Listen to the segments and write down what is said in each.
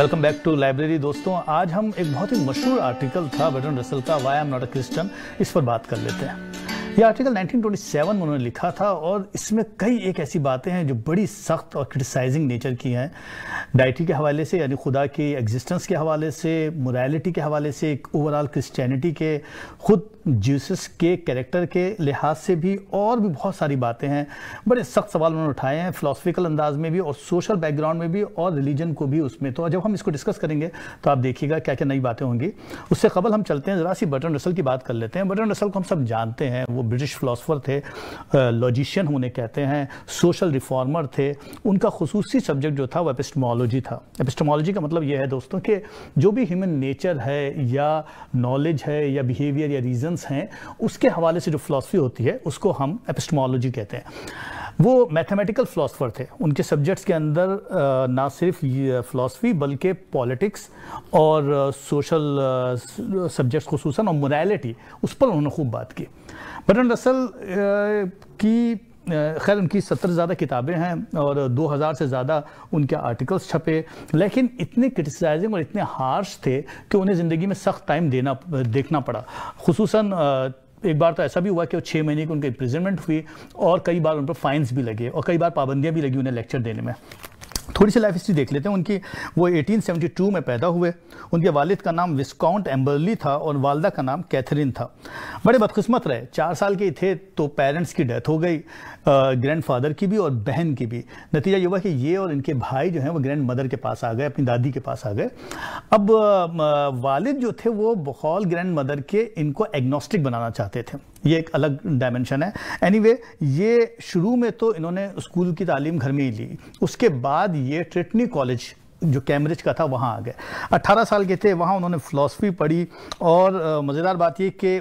Welcome back to library दोस्तों आज हम एक बहुत ही मशहूर आर्टिकल था बटन रसल का why am not a Christian इस पर बात कर लेते हैं यह आर्टिकल 1927 में उन्होंने लिखा था और इसमें कई एक ऐसी बातें हैं जो बड़ी सख्त और क्रिटिसाइजिंग नेचर की हैं डाइटी के हवाले से यानी खुदा की एग्जिस्टेंस के हवाले से मोरालिटी के हवाले से एक ओवरऑल क्रिश्चियनिटी के खुद जीसस के कैरेक्टर के लिहाज से भी और भी बहुत सारी बातें हैं बड़े सख्त सवाल उन्होंने उठाए हैं फ़िलासफ़िकल अंदाज में भी और सोशल बैकग्राउंड में भी और रिलीजन को भी उसमें तो जब हम इसको डिस्कस करेंगे तो आप देखिएगा क्या क्या नई बातें होंगी उससे कबल हम चलते हैं ज़रा सी बटन रसल की बात कर लेते हैं बटन रसल को हम सब जानते हैं वो ब्रिटिश फ़िलासफ़र थे लॉजिशियन उन्हें कहते हैं सोशल रिफॉर्मर थे उनका खसूसी सब्जेक्ट जो था वो एपिस्टमोलॉजी था एपिस्टमोलॉजी का मतलब यह है दोस्तों कि जो भी ह्यूमन नेचर है या नॉलेज है या बिहेवियर या रीजनस हैं उसके हवाले से जो फ़िलासफ़ी होती है उसको हम एपिस्टमोलॉजी कहते हैं वो मैथमेटिकल फ़िलासफ़र थे उनके सब्जेक्ट्स के अंदर ना सिर्फ फ़िलासफ़ी बल्कि पॉलिटिक्स और सोशल सब्जेक्ट्स खसूस और मोरालिटी उस पर उन्होंने खूब बात की बटन रसल की खैर उनकी सत्तर ज़्यादा किताबें हैं और 2000 से ज़्यादा उनके आर्टिकल्स छपे लेकिन इतने क्रिटिसाइजिंग और इतने हार्श थे कि उन्हें ज़िंदगी में सख्त टाइम देना देखना पड़ा खसूस एक बार तो ऐसा भी हुआ कि वो छः महीने की उनकी इम्प्रिजनमेंट हुई और कई बार उन पर फाइन्स भी लगे और कई बार पाबंदियाँ भी लगी उन्हें लेक्चर देने में थोड़ी सी लाइफ हिस्ट्री देख लेते हैं उनकी वो 1872 में पैदा हुए उनके वालिद का नाम विस्काउंट एम्बरली था और वालदा का नाम कैथरीन था बड़े बदकस्मत रहे चार साल के थे तो पेरेंट्स की डेथ हो गई ग्रैंडफादर की भी और बहन की भी नतीजा ये हुआ कि ये और इनके भाई जो हैं वो ग्रैंड मदर के पास आ गए अपनी दादी के पास आ गए अब वालिद जो थे वो बखौल ग्रैंड मदर के इनको एग्नोस्टिक बनाना चाहते थे ये एक अलग डायमेंशन है एनीवे anyway, ये शुरू में तो इन्होंने स्कूल की तालीम घर में ही ली उसके बाद ये ट्रिटनी कॉलेज जो कैम्ब्रिज का था वहाँ आ गए 18 साल के थे वहाँ उन्होंने फ़िलासफ़ी पढ़ी और मज़ेदार बात ये कि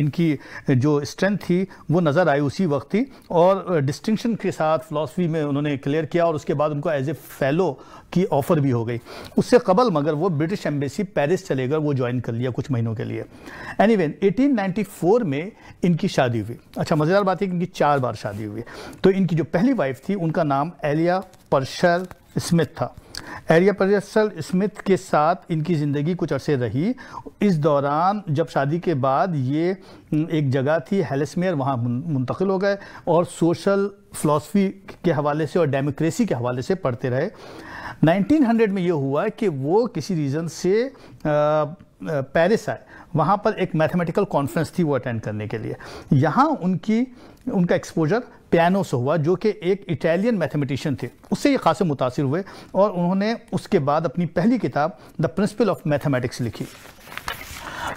इनकी जो स्ट्रेंथ थी वो नज़र आई उसी वक्त थी और डिस्टिंक्शन के साथ फ़िलासफ़ी में उन्होंने क्लियर किया और उसके बाद उनको एज ए फेलो की ऑफ़र भी हो गई उससे कबल मगर वो ब्रिटिश एम्बेसी पेरिस चले गए वो ज्वाइन कर लिया कुछ महीनों के लिए एनी वेन 1894 में इनकी शादी हुई अच्छा मज़ेदार बात है कि इनकी चार बार शादी हुई तो इनकी जो पहली वाइफ थी उनका नाम एलिया परशर स्मिथ था एरिया परसल स्मिथ के साथ इनकी ज़िंदगी कुछ अरसे रही इस दौरान जब शादी के बाद ये एक जगह थी हेलसमेयर वहाँ मुंतकिल हो गए और सोशल फ़िलासफ़ी के हवाले से और डेमोक्रेसी के हवाले से पढ़ते रहे 1900 में ये हुआ कि वो किसी रीज़न से पेरिस आए वहाँ पर एक मैथमेटिकल कॉन्फ्रेंस थी वो अटेंड करने के लिए यहाँ उनकी उनका एक्सपोजर पियानो से हुआ जो कि एक इटालियन मैथमेटिशियन थे उससे ये खासे मुतासर हुए और उन्होंने उसके बाद अपनी पहली किताब द प्रिंसिपल ऑफ मैथमेटिक्स लिखी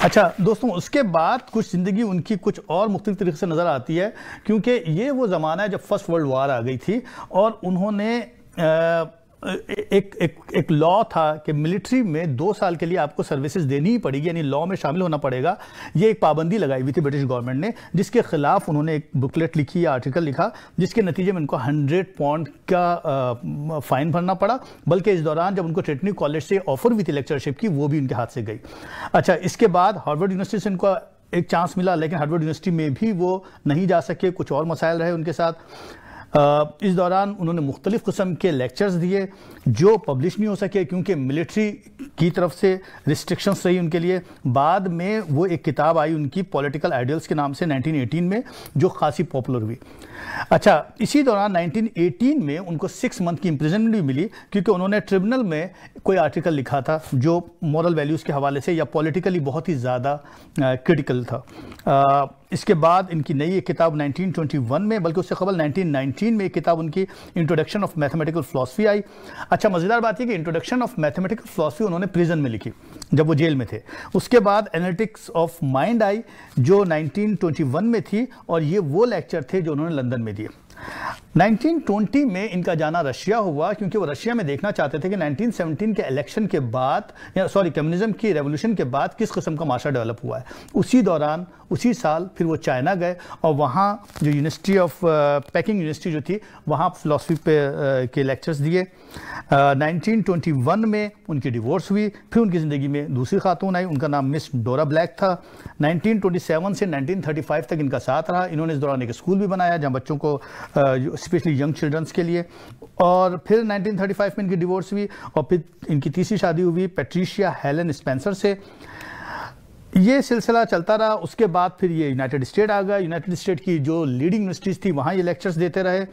अच्छा दोस्तों उसके बाद कुछ ज़िंदगी उनकी कुछ और मुख्तु तरीके से नज़र आती है क्योंकि ये वो ज़माना है जब फर्स्ट वर्ल्ड वार आ गई थी और उन्होंने आ, एक एक एक लॉ था कि मिलिट्री में दो साल के लिए आपको सर्विसेज देनी ही पड़ेगी यानी लॉ में शामिल होना पड़ेगा ये एक पाबंदी लगाई हुई थी ब्रिटिश गवर्नमेंट ने जिसके खिलाफ उन्होंने एक बुकलेट लिखी या आर्टिकल लिखा जिसके नतीजे में उनको हंड्रेड पॉइंट का फाइन भरना पड़ा बल्कि इस दौरान जब उनको ट्रेटनिंग कॉलेज से ऑफर हुई थी लेक्चरशिप की वो भी उनके हाथ से गई अच्छा इसके बाद हार्वर्ड यूनिवर्सिटी से इनको एक चांस मिला लेकिन हार्वर्ड यूनिवर्सिटी में भी वो नहीं जा सके कुछ और मसाइल रहे उनके साथ इस दौरान उन्होंने मुख्तलिफ़ कस्म के लेक्चर्स दिए जो पब्लिश नहीं हो सके क्योंकि मिलिट्री की तरफ से रिस्ट्रिक्शंस रही उनके लिए बाद में वो एक किताब आई उनकी पॉलिटिकल आइडियल्स के नाम से 1918 में जो खासी पॉपुलर हुई अच्छा इसी दौरान 1918 में उनको सिक्स मंथ की इम्प्रिजनमेंट भी मिली क्योंकि उन्होंने ट्रिब्यूनल में कोई आर्टिकल लिखा था जो मॉरल वैल्यूज़ के हवाले से या पॉलिटिकली बहुत ही ज़्यादा क्रिटिकल था आ, इसके बाद इनकी नई एक किताब 1921 में बल्कि उससे खबर 1919 में एक किताब उनकी इंट्रोडक्शन ऑफ मैथमेटिकल फिलासफी आई अच्छा मज़ेदार बात यह कि इंट्रोडक्शन ऑफ मैथमेटिकल फिलोसफी उन्होंने प्रिजन में लिखी जब वो जेल में थे उसके बाद एनालिटिक्स ऑफ माइंड आई जो 1921 में थी और ये वो लेक्चर थे जो उन्होंने लंदन में दिए 1920 में इनका जाना रशिया हुआ क्योंकि वो रशिया में देखना चाहते थे कि 1917 के इलेक्शन के बाद या सॉरी कम्युनिज्म की रेवोल्यूशन के बाद किस किस्म का माशा डेवलप हुआ है उसी दौरान उसी साल फिर वो चाइना गए और वहाँ जो यूनिवर्सिटी ऑफ पैकिंग यूनिवर्सिटी जो थी वहाँ फ़िलासफी पे आ, uh, के लेक्चर्स दिए uh, नाइनटीन ट्वेंटी वन में उनकी डिवोर्स हुई फिर उनकी ज़िंदगी में दूसरी खातून आई उनका नाम मिस डोरा ब्लैक था नाइनटीन से नाइनटीन तक इनका साथ रहा इन्होंने इस दौरान एक स्कूल भी बनाया जहाँ बच्चों को uh, स्पेशली यंग चिल्ड्रंस के लिए और फिर 1935 में इनकी डिवोर्स हुई और फिर इनकी तीसरी शादी हुई पेट्रीशिया हेलन स्पेंसर से ये सिलसिला चलता रहा उसके बाद फिर ये यूनाइटेड स्टेट आ गया यूनाइटेड स्टेट की जो लीडिंग यूनिवर्सिटीज़ थी वहाँ ये लेक्चर्स देते रहे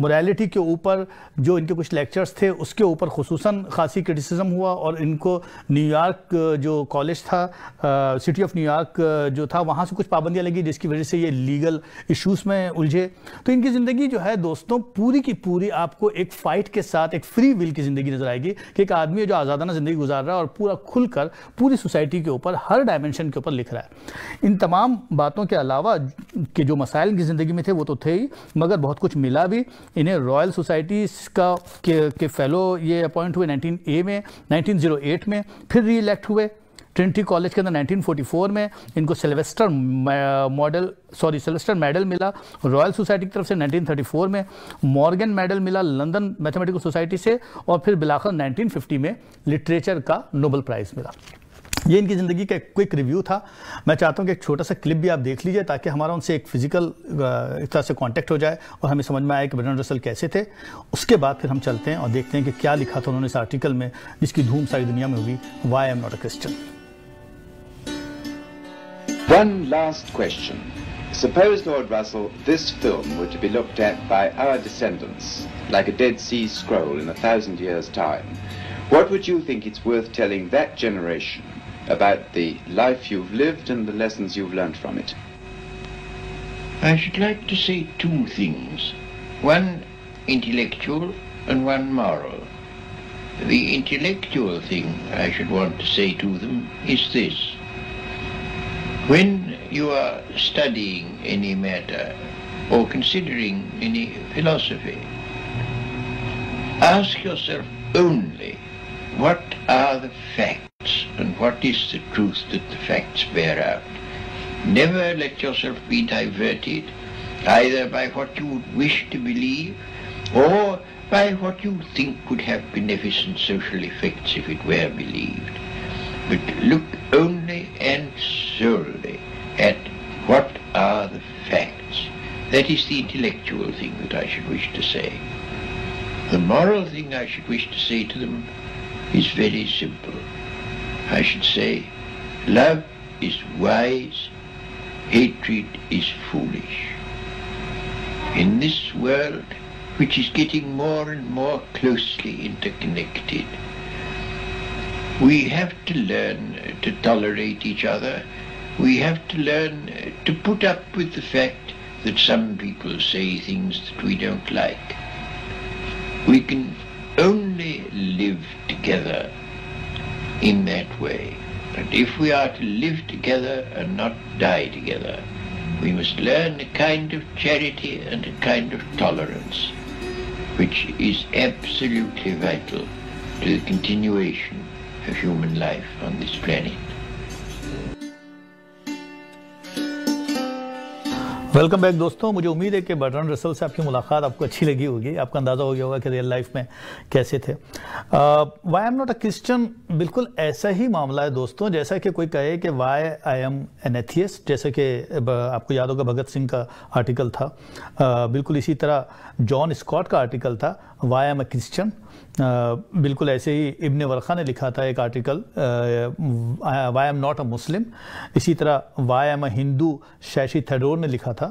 मोरालिटी के ऊपर जो इनके कुछ लेक्चर्स थे उसके ऊपर खसूस खासी क्रिटिसिज्म हुआ और इनको न्यूयॉर्क जो कॉलेज था सिटी ऑफ न्यूयॉर्क जो था वहाँ से कुछ पाबंदियाँ लगी जिसकी वजह से ये लीगल इशूज़ में उलझे तो इनकी ज़िंदगी जो है दोस्तों पूरी की पूरी आपको एक फ़ाइट के साथ एक फ्री विल की ज़िंदगी नज़र आएगी कि एक आदमी जो आज़ादाना ज़िंदगी गुजार रहा है और पूरा खुल पूरी सोसाइटी सोसाइटी के ऊपर हर डायमेंशन के ऊपर लिख रहा है इन तमाम बातों के अलावा के जो मसाइल की ज़िंदगी में थे वो तो थे ही मगर बहुत कुछ मिला भी इन्हें रॉयल सोसाइटी का के, के फेलो ये अपॉइंट हुए नाइनटीन ए में एट oh में फिर री इलेक्ट हुए ट्रिनिटी कॉलेज के अंदर 1944 में इनको Sylvester model sorry Sylvester medal मिला रॉयल सोसाइटी की तरफ से 1934 में मॉर्गन मेडल मिला लंदन मैथमेटिकल सोसाइटी से और फिर बिलाखर 1950 में लिटरेचर का नोबल प्राइज़ मिला ये इनकी ज़िंदगी का एक क्विक रिव्यू था मैं चाहता हूँ कि एक छोटा सा क्लिप भी आप देख लीजिए ताकि हमारा उनसे एक फिज़िकल इस तरह से कॉन्टैक्ट हो जाए और हमें समझ में आए कि ब्रनर रसल कैसे थे उसके बाद फिर हम चलते हैं और देखते हैं कि क्या लिखा था उन्होंने इस आर्टिकल में जिसकी धूम सारी दुनिया में हुई why am not a Christian One last question. Suppose, Lord Russell, this film were to be looked at by our descendants, like a Dead Sea Scroll in a thousand years' time. What would you think it's worth telling that generation? about the life you've lived and the lessons you've learned from it. I should like to say two things, one intellectual and one moral. The intellectual thing I should want to say to them is this. When you are studying any matter or considering any philosophy, ask yourself only what are the facts and what is the truth that the facts bear out. Never let yourself be diverted either by what you would wish to believe or by what you think would have beneficent social effects if it were believed. But look only and solely at what are the facts. That is the intellectual thing that I should wish to say. The moral thing I should wish to say to them is very simple. I should say, love is wise, hatred is foolish. In this world, which is getting more and more closely interconnected, we have to learn to tolerate each other. We have to learn to put up with the fact that some people say things that we don't like. We can together in that way. But if we are to live together and not die together, we must learn a kind of charity and a kind of tolerance, which is absolutely vital to the continuation of human life on this planet. Welcome back दोस्तों मुझे उम्मीद है कि Burton Russell से आपकी मुलाकात आपको अच्छी लगी होगी आपका अंदाज़ा हो गया होगा कि रियल लाइफ में कैसे थे why am not a Christian बिल्कुल ऐसा ही मामला है दोस्तों जैसा कि कोई कहे कि why I am an atheist जैसे कि आपको याद होगा भगत सिंह का आर्टिकल था uh, बिल्कुल इसी तरह जॉन स्कॉट का आर्टिकल था वाई एम ए क्रिश्चन बिल्कुल ऐसे ही इब्न वरखा ने लिखा था एक article why am not a Muslim इसी तरह why am a Hindu Shashi Tharoor ने लिखा था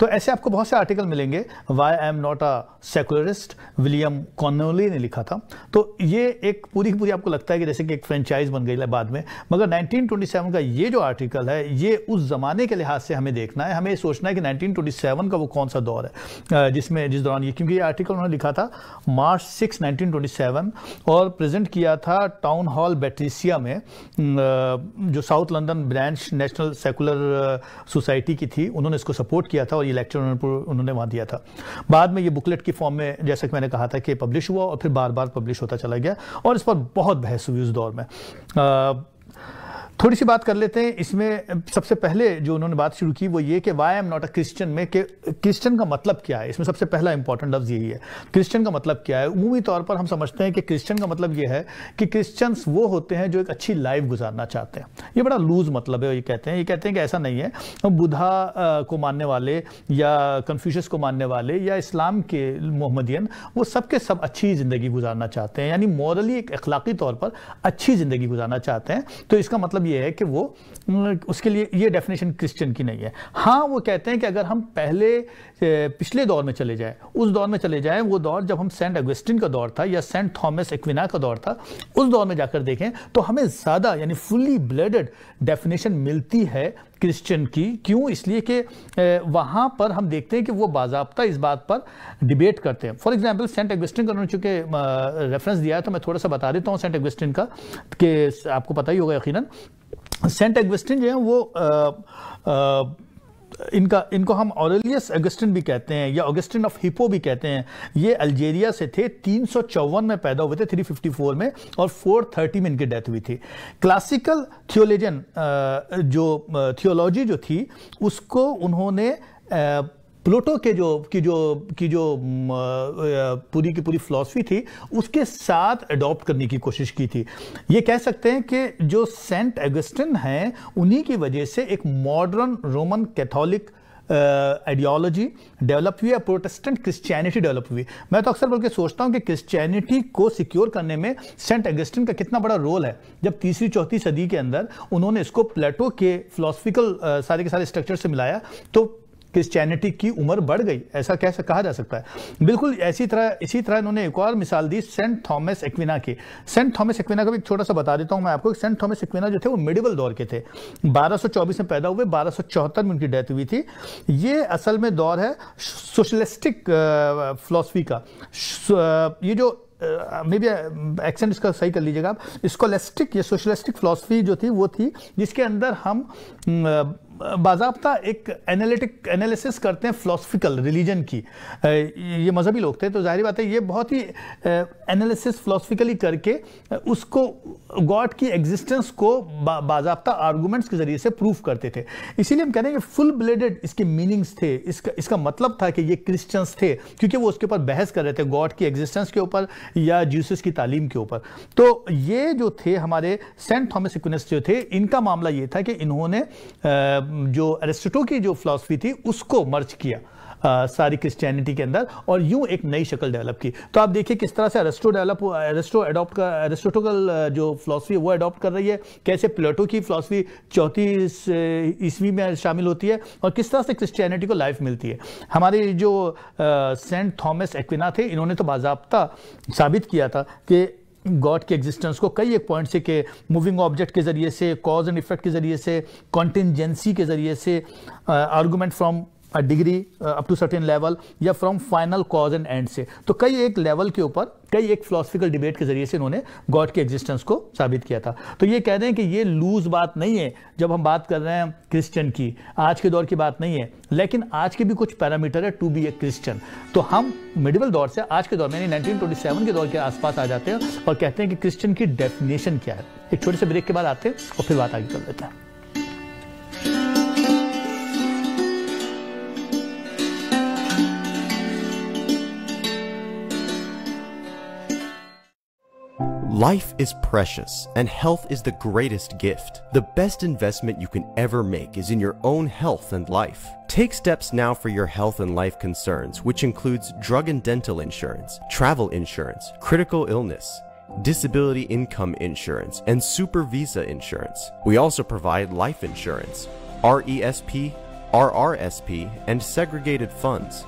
तो ऐसे आपको बहुत से आर्टिकल मिलेंगे why am not a secularist William Connolly ने लिखा था तो ये एक पूरी पूरी आपको लगता है कि जैसे कि एक फ्रेंचाइज बन गई है बाद में मगर नाइनटीन का ये जो आर्टिकल है ये उस ज़माने के लिहाज से हमें देखना है हमें सोचना है कि नाइनटीन का वो कौन सा दौर है जिसमें जिस दौरान ये क्योंकि ये आर्टिकल उन्होंने लिखा था मार्च सिक्स नाइनटीन 1977 और प्रेजेंट किया था टाउन हॉल बेट्रिसिया में जो South London branch National Secular Society की थी उन्होंने इसको सपोर्ट किया था और ये लेक्चर उन्होंने वहाँ दिया था बाद में ये बुकलेट की फॉर्म में जैसा कि मैंने कहा था कि पब्लिश हुआ और फिर बार बार पब्लिश होता चला गया और इस पर बहुत बहस हुई उस दौर में थोड़ी सी बात कर लेते हैं इसमें सबसे पहले जो उन्होंने बात शुरू की वो ये कि why am not a Christian में कि क्रिश्चियन का मतलब क्या है इसमें सबसे पहला इंपॉर्टेंट लफ्ज़ यही है क्रिश्चियन का मतलब क्या है उमूमी तौर पर हम समझते हैं कि क्रिश्चियन का मतलब ये है कि क्रिश्चियंस वो होते हैं जो एक अच्छी लाइफ गुजारना चाहते हैं ये बड़ा लूज़ मतलब है ये कहते हैं ये कहते हैं कि ऐसा नहीं है हम बुधा को मानने वाले या कन्फ्यूशस को मानने वाले या इस्लाम के मोहम्मदियन वो सब के सब अच्छी ज़िंदगी गुजारना चाहते हैं यानी मॉरली एक अखलाकी तौर पर अच्छी ज़िंदगी गुजारना चाहते हैं तो इसका मतलब ये है कि वो उसके लिए ये डेफिनेशन क्रिश्चियन की नहीं है हाँ वो कहते हैं कि अगर हम पहले पिछले दौर में चले जाए उस दौर में चले जाएं वो दौर जब हम सेंट अगस्टिन का दौर था या सेंट थॉमस एक्विना का दौर था उस दौर में जाकर देखें तो हमें ज़्यादा यानी फुल्ली ब्लडेड डेफिनेशन मिलती है क्रिश्चियन की क्यों इसलिए कि वहाँ पर हम देखते हैं कि वो बाबा इस बात पर डिबेट करते हैं फॉर एग्जाम्पल सेंट एग्विस्टिन का उन्होंने चूँकि रेफरेंस दिया है तो मैं थोड़ा सा बता देता हूँ सेंट एग्विस्टिन का कि आपको पता ही होगा यकीनन सेंट एगस्टिन जो है वो आ, आ, इनका इनको हम ऑरलियस अगस्टिन भी कहते हैं या अगस्टिन ऑफ हिपो भी कहते हैं ये अल्जेरिया से थे तीन में पैदा हुए थे 354 में और 430 में इनकी डेथ हुई थी क्लासिकल थियोलेजन जो थियोलॉजी जो थी उसको उन्होंने प्लूटो के जो की जो की जो पूरी की पूरी फिलोसफी थी उसके साथ अडॉप्ट करने की कोशिश की थी ये कह सकते हैं कि जो सेंट एगस्टिन हैं उन्हीं की वजह से एक modern Roman Catholic ideology develop हुई है प्रोटेस्टेंट क्रिश्चियनिटी डेवलप हुई मैं तो अक्सर बल्कि सोचता हूँ कि क्रिश्चियनिटी को सिक्योर करने में सेंट एगस्टिन का कितना बड़ा रोल है जब तीसरी चौथी सदी के अंदर उन्होंने इसको प्लेटो के फिलोसफिकल सारे के सारे स्ट्रक्चर से मिलाया तो क्रिश्चैनिटी की उम्र बढ़ गई ऐसा कैसे कहा जा सकता है बिल्कुल ऐसी तरह इसी तरह इन्होंने एक और मिसाल दी सेंट थॉमस एक्विना की सेंट थॉमस एक्विना का भी छोटा सा बता देता हूँ मैं आपको सेंट थॉमस एक्विना जो थे वो मिडिवल दौर के थे 1224 में पैदा हुए 1274 में उनकी डेथ हुई थी ये असल में दौर है सोशलिस्टिक फिलोसफी का ये जो मे बी एक्सेंट इसका सही कर लीजिएगा आप स्कोलेस्टिक या सोशलिस्टिक फिलोसफी जो थी वो थी जिसके अंदर हम uh, बाबा एक एनालिटिक एनालिसिस करते हैं फ़िलोसफिकल रिलीजन की ये मज़हबी लोग थे तो जाहिर बात है ये बहुत ही एनालिसिस फ़िलोसफिकली करके उसको गॉड की एग्जिस्टेंस को बाबा आर्गूमेंट्स के ज़रिए से प्रूफ करते थे इसीलिए हम कह रहे हैं कि फुल ब्लेडेड इसके मीनिंग्स थे इसका इसका मतलब था कि ये क्रिश्चियंस थे क्योंकि वो उसके ऊपर बहस कर रहे थे गॉड की एग्जिस्टेंस के ऊपर या जीसस की तालीम के ऊपर तो ये जो थे हमारे सेंट थॉमस इक्विनस जो थे इनका मामला ये था कि इन्होंने आ, जो अरेस्टो की जो फिलासफी थी उसको मर्ज किया आ, सारी क्रिश्चियनिटी के अंदर और यूं एक नई शक्ल डेवलप की तो आप देखिए किस तरह से अरेस्टो डेवलप अरेस्टो एडॉप्ट कर अरेस्टोटोकल जो फिलासफी वो अडॉप्ट कर रही है कैसे प्लेटो की फिलासफी चौथी ईस्वी में शामिल होती है और किस तरह से क्रिश्चियनिटी को लाइफ मिलती है हमारे जो सेंट थॉमस एक्विना थे इन्होंने तो बाबा साबित किया था कि गॉड के एग्जिस्टेंस को कई एक पॉइंट से के मूविंग ऑब्जेक्ट के ज़रिए से कॉज एंड इफेक्ट के ज़रिए से कॉन्टिजेंसी के ज़रिए से argument uh, from degree up to certain level या from final cause and and से तो कई एक लेवल के ऊपर कई एक फिलोसफिकल डिबेट के जरिए से इन्होंने गॉड के एग्जिस्टेंस को साबित किया था तो ये कह रहे हैं कि ये लूज बात नहीं है जब हम बात कर रहे हैं क्रिश्चियन की आज के दौर की बात नहीं है लेकिन आज के भी कुछ पैरामीटर है टू बी ए क्रिश्चियन तो हम मिडिवल दौर से आज के दौर में यानी सेवन के दौर के आसपास आ जाते हैं और कहते हैं कि क्रिश्चियन की डेफिनेशन क्या है एक छोटे से ब्रेक के बाद आते हैं और फिर बात आगे कर लेते हैं Life is precious and health is the greatest gift. The best investment you can ever make is in your own health and life. Take steps now for your health and life concerns, which includes drug and dental insurance, travel insurance, critical illness, disability income insurance, and super visa insurance. We also provide life insurance, RESP, RRSP, and segregated funds.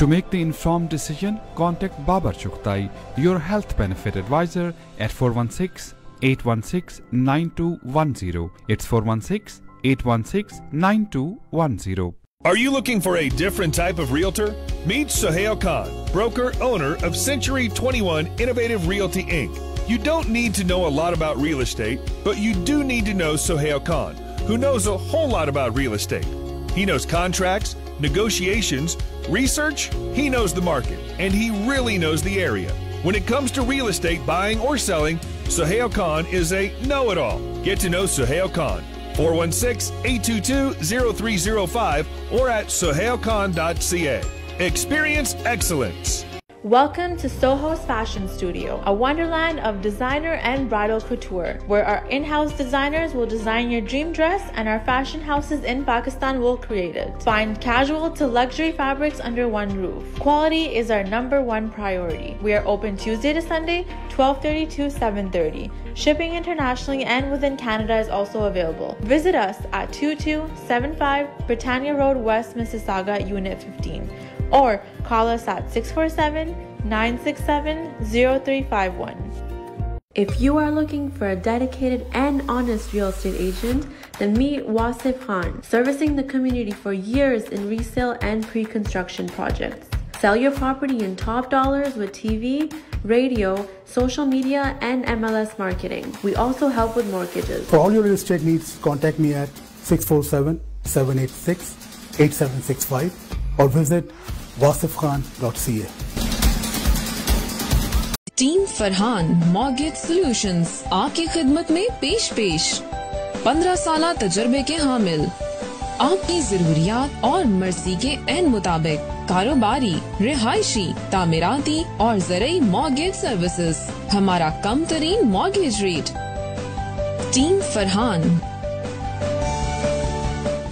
To make the informed decision, contact Babar Chuktai, your health benefit advisor at 416 816 9210. It's 416 816 9210. Are you looking for a different type of realtor? Meet Sohail Khan, broker owner of Century 21 Innovative Realty Inc. You don't need to know a lot about real estate, but you do need to know Sohail Khan, who knows a whole lot about real estate. He knows contracts negotiations, research, he knows the market, and he really knows the area. When it comes to real estate buying or selling, Suhail Khan is a know it all. Get to know Suhail Khan. 416 822 0305 or at suhailkhan.ca. Experience excellence. Welcome to Soho's Fashion Studio, a wonderland of designer and bridal couture, where our in house designers will design your dream dress and our fashion houses in Pakistan will create it. Find casual to luxury fabrics under one roof. Quality is our number one priority. We are open Tuesday to Sunday, 12:30 to 7:30. Shipping internationally and within Canada is also available. Visit us at 2275 Britannia Road West, Mississauga, Unit 15 or call us at 647 967 0351. If you are looking for a dedicated and honest real estate agent, then meet Wasif Khan, servicing the community for years in resale and pre construction projects. Sell your property in top dollars with TV, radio, social media, and MLS marketing. We also help with mortgages. For all your real estate needs, contact me at 647 786 8765 or visit wasifkhan.ca. Team Farhan Mortgage Solutions आपकी खिदमत में पेश पेश पंद्रह साल तजर्बे के हामिल आपकी जरूरियात और मर्जी के एन मुताबिक कारोबारी रिहायशी तामीराती और जरिए मॉर्गेज सर्विसेज हमारा कम तरीन mortgage rate Team Farhan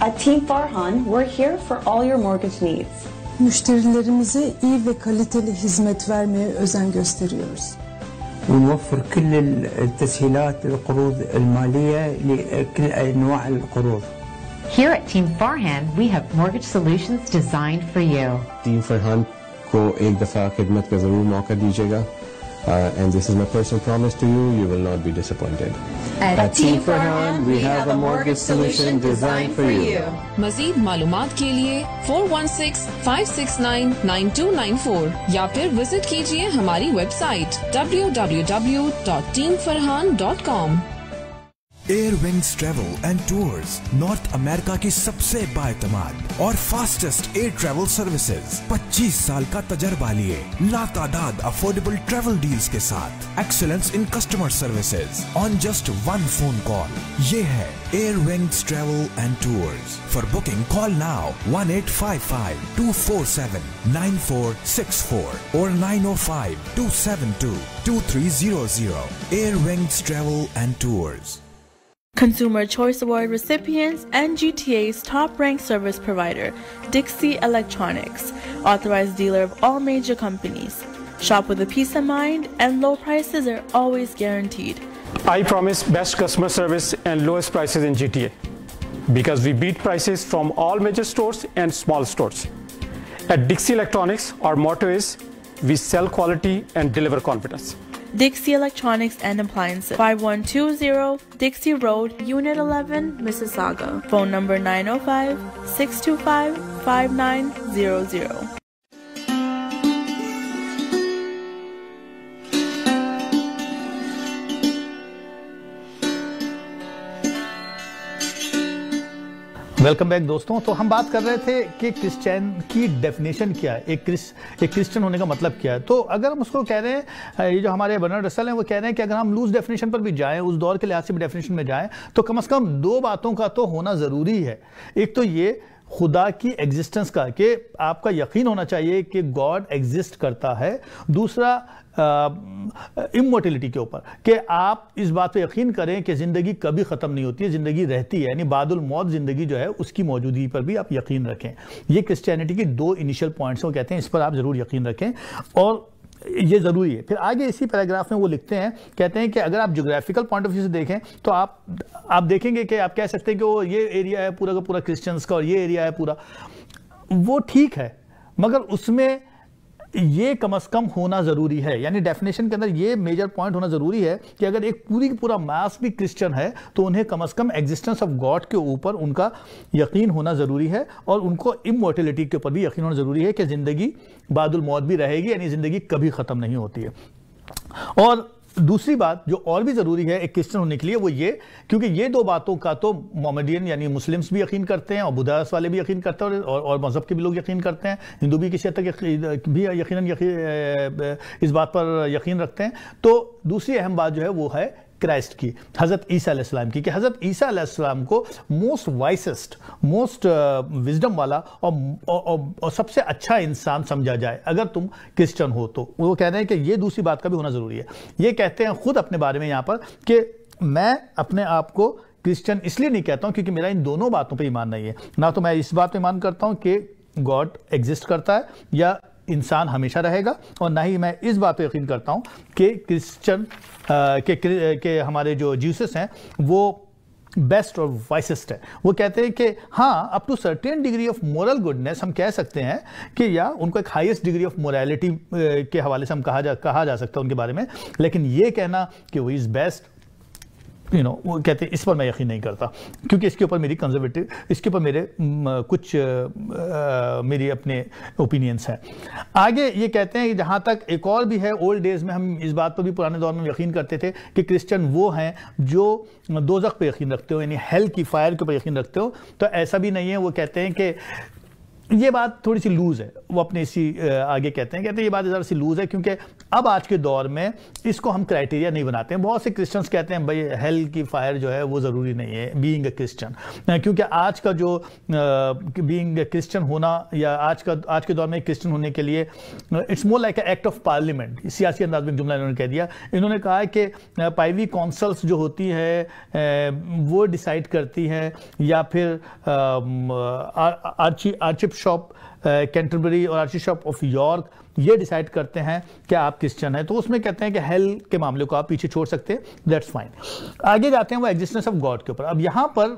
At Team Farhan, we're here for all your mortgage needs. müşterilerimize iyi ve kaliteli hizmet vermeye özen gösteriyoruz. كل التسهيلات القروض المالية لكل أنواع القروض. Here at Team Farhan, we have mortgage solutions designed for you. Team Farhan को एक दफ़ा खिदमत का ज़रूर uh, and this is my personal promise to you, you will not be disappointed. At Team Farhan, we have a mortgage solution designed for you. Mazid malumat ke liye 416-569-9294 या फिर visit कीजिए हमारी www.teamfarhan.com Air Wings Travel and Tours North America की सबसे बातमाद और fastest air travel services 25 साल का तजर्बा लिए लातादाद अफोर्डेबल ट्रेवल डील्स के साथ excellence in customer services on just one phone call ये है Air Wings Travel and Tours for booking call now one eight five five two four seven nine four six four और nine O five two seven two two three zero zero Air Wings Travel and Tours Consumer Choice Award recipients, and GTA's top ranked service provider, Dixie Electronics, authorized dealer of all major companies. Shop with a peace of mind, and low prices are always guaranteed. I promise best customer service and lowest prices in GTA because we beat prices from all major stores and small stores. At Dixie Electronics, our motto is we sell quality and deliver confidence. Dixie Electronics and Appliances, 5120 Dixie Road, Unit 11, Mississauga. Phone number 905 625 5900. Welcome back दोस्तों तो हम बात कर रहे थे कि Christian की definition क्या है एक क्रिस एक क्रिश्चियन होने का मतलब क्या है तो अगर हम उसको कह रहे हैं ये जो हमारे बर्नर्ड रसल हैं वो कह रहे हैं कि अगर हम लूज डेफिनेशन पर भी जाएं उस दौर के लिहाज से भी डेफिनेशन में जाएं तो कम से कम दो बातों का तो होना ज़रूरी है एक तो ये खुदा की एग्जिस्टेंस का कि आपका यकीन होना चाहिए कि गॉड एग्जिस्ट करता है दूसरा इमोटिलिटी के ऊपर कि आप इस बात पर यकीन करें कि ज़िंदगी कभी ख़त्म नहीं होती है ज़िंदगी रहती है यानी बादल मौत ज़िंदगी जो है उसकी मौजूदगी पर भी आप यकीन रखें ये क्रिश्चियनिटी की दो इनिशियल पॉइंट्स को कहते हैं इस पर आप ज़रूर यकीन रखें और ये ज़रूरी है फिर आगे इसी पैराग्राफ में वो लिखते हैं कहते हैं कि अगर आप जोग्राफिकल पॉइंट ऑफ व्यू से देखें तो आप आप देखेंगे कि आप कह सकते हैं कि वो ये एरिया है पूरा का पूरा क्रिश्चियंस का और ये एरिया है पूरा वो ठीक है मगर उसमें ये कम अज कम होना जरूरी है यानी डेफिनेशन के अंदर ये मेजर पॉइंट होना जरूरी है कि अगर एक पूरी पूरा मास भी क्रिश्चियन है तो उन्हें कम अज कम एग्जिस्टेंस ऑफ गॉड के ऊपर उनका यकीन होना जरूरी है और उनको इमोर्टिलिटी के ऊपर भी यकीन होना जरूरी है कि जिंदगी बादल मौत भी रहेगी यानी जिंदगी कभी खत्म नहीं होती है और दूसरी बात जो और भी ज़रूरी है एक क्रिश्चन होने के लिए वो ये क्योंकि ये दो बातों का तो मोहम्मदियन यानी मुस्लिम्स भी यकीन करते हैं और बुधास वाले भी यकीन करते हैं और और मज़हब के भी लोग यकीन करते हैं हिंदू भी किसी हद तक भी यकीन इस बात पर यकीन रखते हैं तो दूसरी अहम बात जो है वो है क्राइस्ट की हज़रत ईसा की कि हज़रत ईसा को मोस्ट वाइसेस्ट मोस्ट विजडम वाला और, और, और सबसे अच्छा इंसान समझा जाए अगर तुम क्रिश्चन हो तो वो कह रहे हैं कि ये दूसरी बात का भी होना ज़रूरी है ये कहते हैं खुद अपने बारे में यहाँ पर कि मैं अपने आप को क्रिश्चन इसलिए नहीं कहता हूँ क्योंकि मेरा इन दोनों बातों पर ईमान नहीं है ना तो मैं इस बात पर ईमान करता हूँ कि गॉड एग्जिस्ट करता है या इंसान हमेशा रहेगा और ना ही मैं इस बात पर यकीन करता हूँ कि क्रिश्चन के, के, के हमारे जो जीसस हैं वो बेस्ट और वाइसेस्ट है वो कहते हैं कि हाँ up to certain degree of moral goodness हम कह सकते हैं कि या उनको एक हाईएस्ट डिग्री ऑफ मोरालिटी के हवाले से हम कहा जा कहा जा सकता है उनके बारे में लेकिन ये कहना कि वो इज़ बेस्ट यू नो वो कहते हैं इस पर मैं यकीन नहीं करता क्योंकि इसके ऊपर मेरी कंजर्वेटिव इसके ऊपर मेरे कुछ मेरी अपने ओपिनियंस हैं आगे ये कहते हैं कि जहाँ तक एक और भी है ओल्ड डेज में हम इस बात पर भी पुराने दौर में यकीन करते थे कि क्रिश्चियन वो हैं जो दोजक पर यकीन रखते हो यानी हेल की फायर के ऊपर यकीन रखते हो तो ऐसा भी नहीं है वो कहते हैं कि ये बात थोड़ी सी लूज़ है वो अपने इसी आगे कहते हैं कहते हैं ये बात ज़रा सी लूज़ है क्योंकि अब आज के दौर में इसको हम क्राइटेरिया नहीं बनाते हैं बहुत से क्रिश्चियंस कहते हैं भाई हेल की फायर जो है वो ज़रूरी नहीं है बीइंग अ क्रिश्चियन क्योंकि आज का जो बीइंग क्रिश्चियन होना या आज का आज के दौर में क्रिश्चियन होने के लिए it's more like act of parliament सियासी अंदाज में जुमला इन्होंने कह दिया इन्होंने कहा कि पाइवी काउंसल्स जो होती है वो डिसाइड करती हैं या फिर आर्ची आर्चिप शॉप कैंटरबरी और आर्चबिशप ऑफ यॉर्क ये डिसाइड करते हैं कि आप क्रिश्चियन हैं तो उसमें कहते हैं कि हेल के मामले को आप पीछे छोड़ सकते हैं दैट्स फाइन आगे जाते हैं वो एग्जिस्टेंस ऑफ गॉड के ऊपर अब यहाँ पर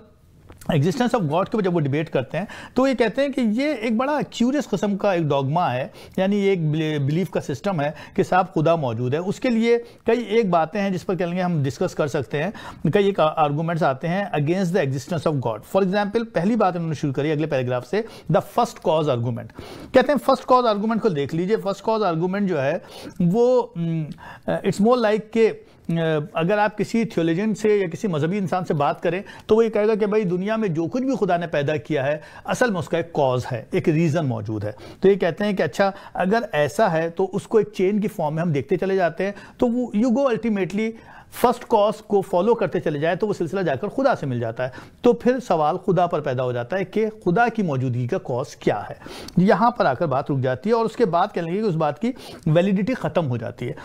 एग्जिस्टेंस ऑफ गॉड के ऊपर जब वो डिबेट करते हैं तो ये कहते हैं कि ये एक बड़ा क्यूरियस कस्म का एक डॉगमा है यानी एक बिलीफ का सिस्टम है कि साहब खुदा मौजूद है उसके लिए कई एक बातें हैं जिस पर कहेंगे हम डिस्कस कर सकते हैं कई एक आर्गूमेंट्स आते हैं against the existence of God for example पहली बात उन्होंने शुरू करी अगले पैराग्राफ से द फर्स्ट कॉज आर्गूमेंट कहते हैं फर्स्ट कॉज आर्गूमेंट को देख लीजिए फर्स्ट कॉज आर्गूमेंट जो है वो इट्स मोर लाइक के अगर आप किसी थियोलॉजन से या किसी मजहबी इंसान से बात करें तो वो ये कहेगा कि भाई दुनिया में जो कुछ भी खुदा ने पैदा किया है असल में उसका एक कॉज है एक रीज़न मौजूद है तो ये कहते हैं कि अच्छा अगर ऐसा है तो उसको एक चेन की फॉर्म में हम देखते चले जाते हैं तो वो you go ultimately first cause को फॉलो करते चले जाए तो वो सिलसिला जाकर खुदा से मिल जाता है तो फिर सवाल खुदा पर पैदा हो जाता है कि खुदा की मौजूदगी का कॉज क्या है यहाँ पर आकर बात रुक जाती है और उसके बाद कह लेंगे कि उस बात की वैलिडिटी ख़त्म हो जाती है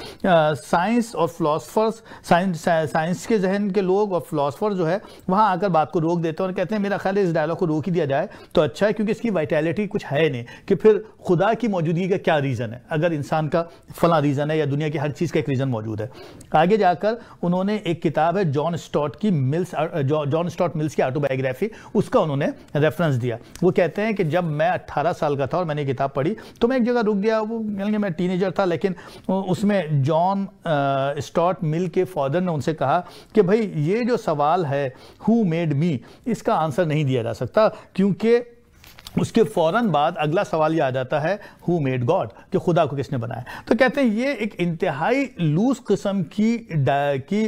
साइंस और फिलासफर्स साइंस साइंस के जहन के लोग और फिलासफर जो है वहाँ आकर बात को रोक देते हैं और कहते हैं मेरा ख्याल है इस डायलॉग को रोक ही दिया जाए तो अच्छा है क्योंकि इसकी वाइटैलिटी कुछ है नहीं कि फिर खुदा की मौजूदगी का क्या रीज़न है अगर इंसान का फला रीज़न है या दुनिया की हर चीज़ का एक रीज़न मौजूद है आगे जाकर उन्होंने एक किताब है जॉन स्टॉट की मिल्स जॉन स्टॉट मिल्स की ऑटोबायोग्राफी उसका उन्होंने रेफरेंस दिया वो कहते हैं कि जब मैं 18 साल का था और मैंने किताब पढ़ी तो मैं एक जगह रुक गया वो कहेंगे मैं टीनेजर था लेकिन उसमें जॉन स्टॉट मिल के फादर ने उनसे कहा कि भाई ये जो सवाल है हु मेड मी इसका आंसर नहीं दिया जा सकता क्योंकि उसके फौरन बाद अगला सवाल ये आ जाता है हु मेड गॉड कि खुदा को किसने बनाया तो कहते हैं ये एक इंतहाई लूज किस्म की की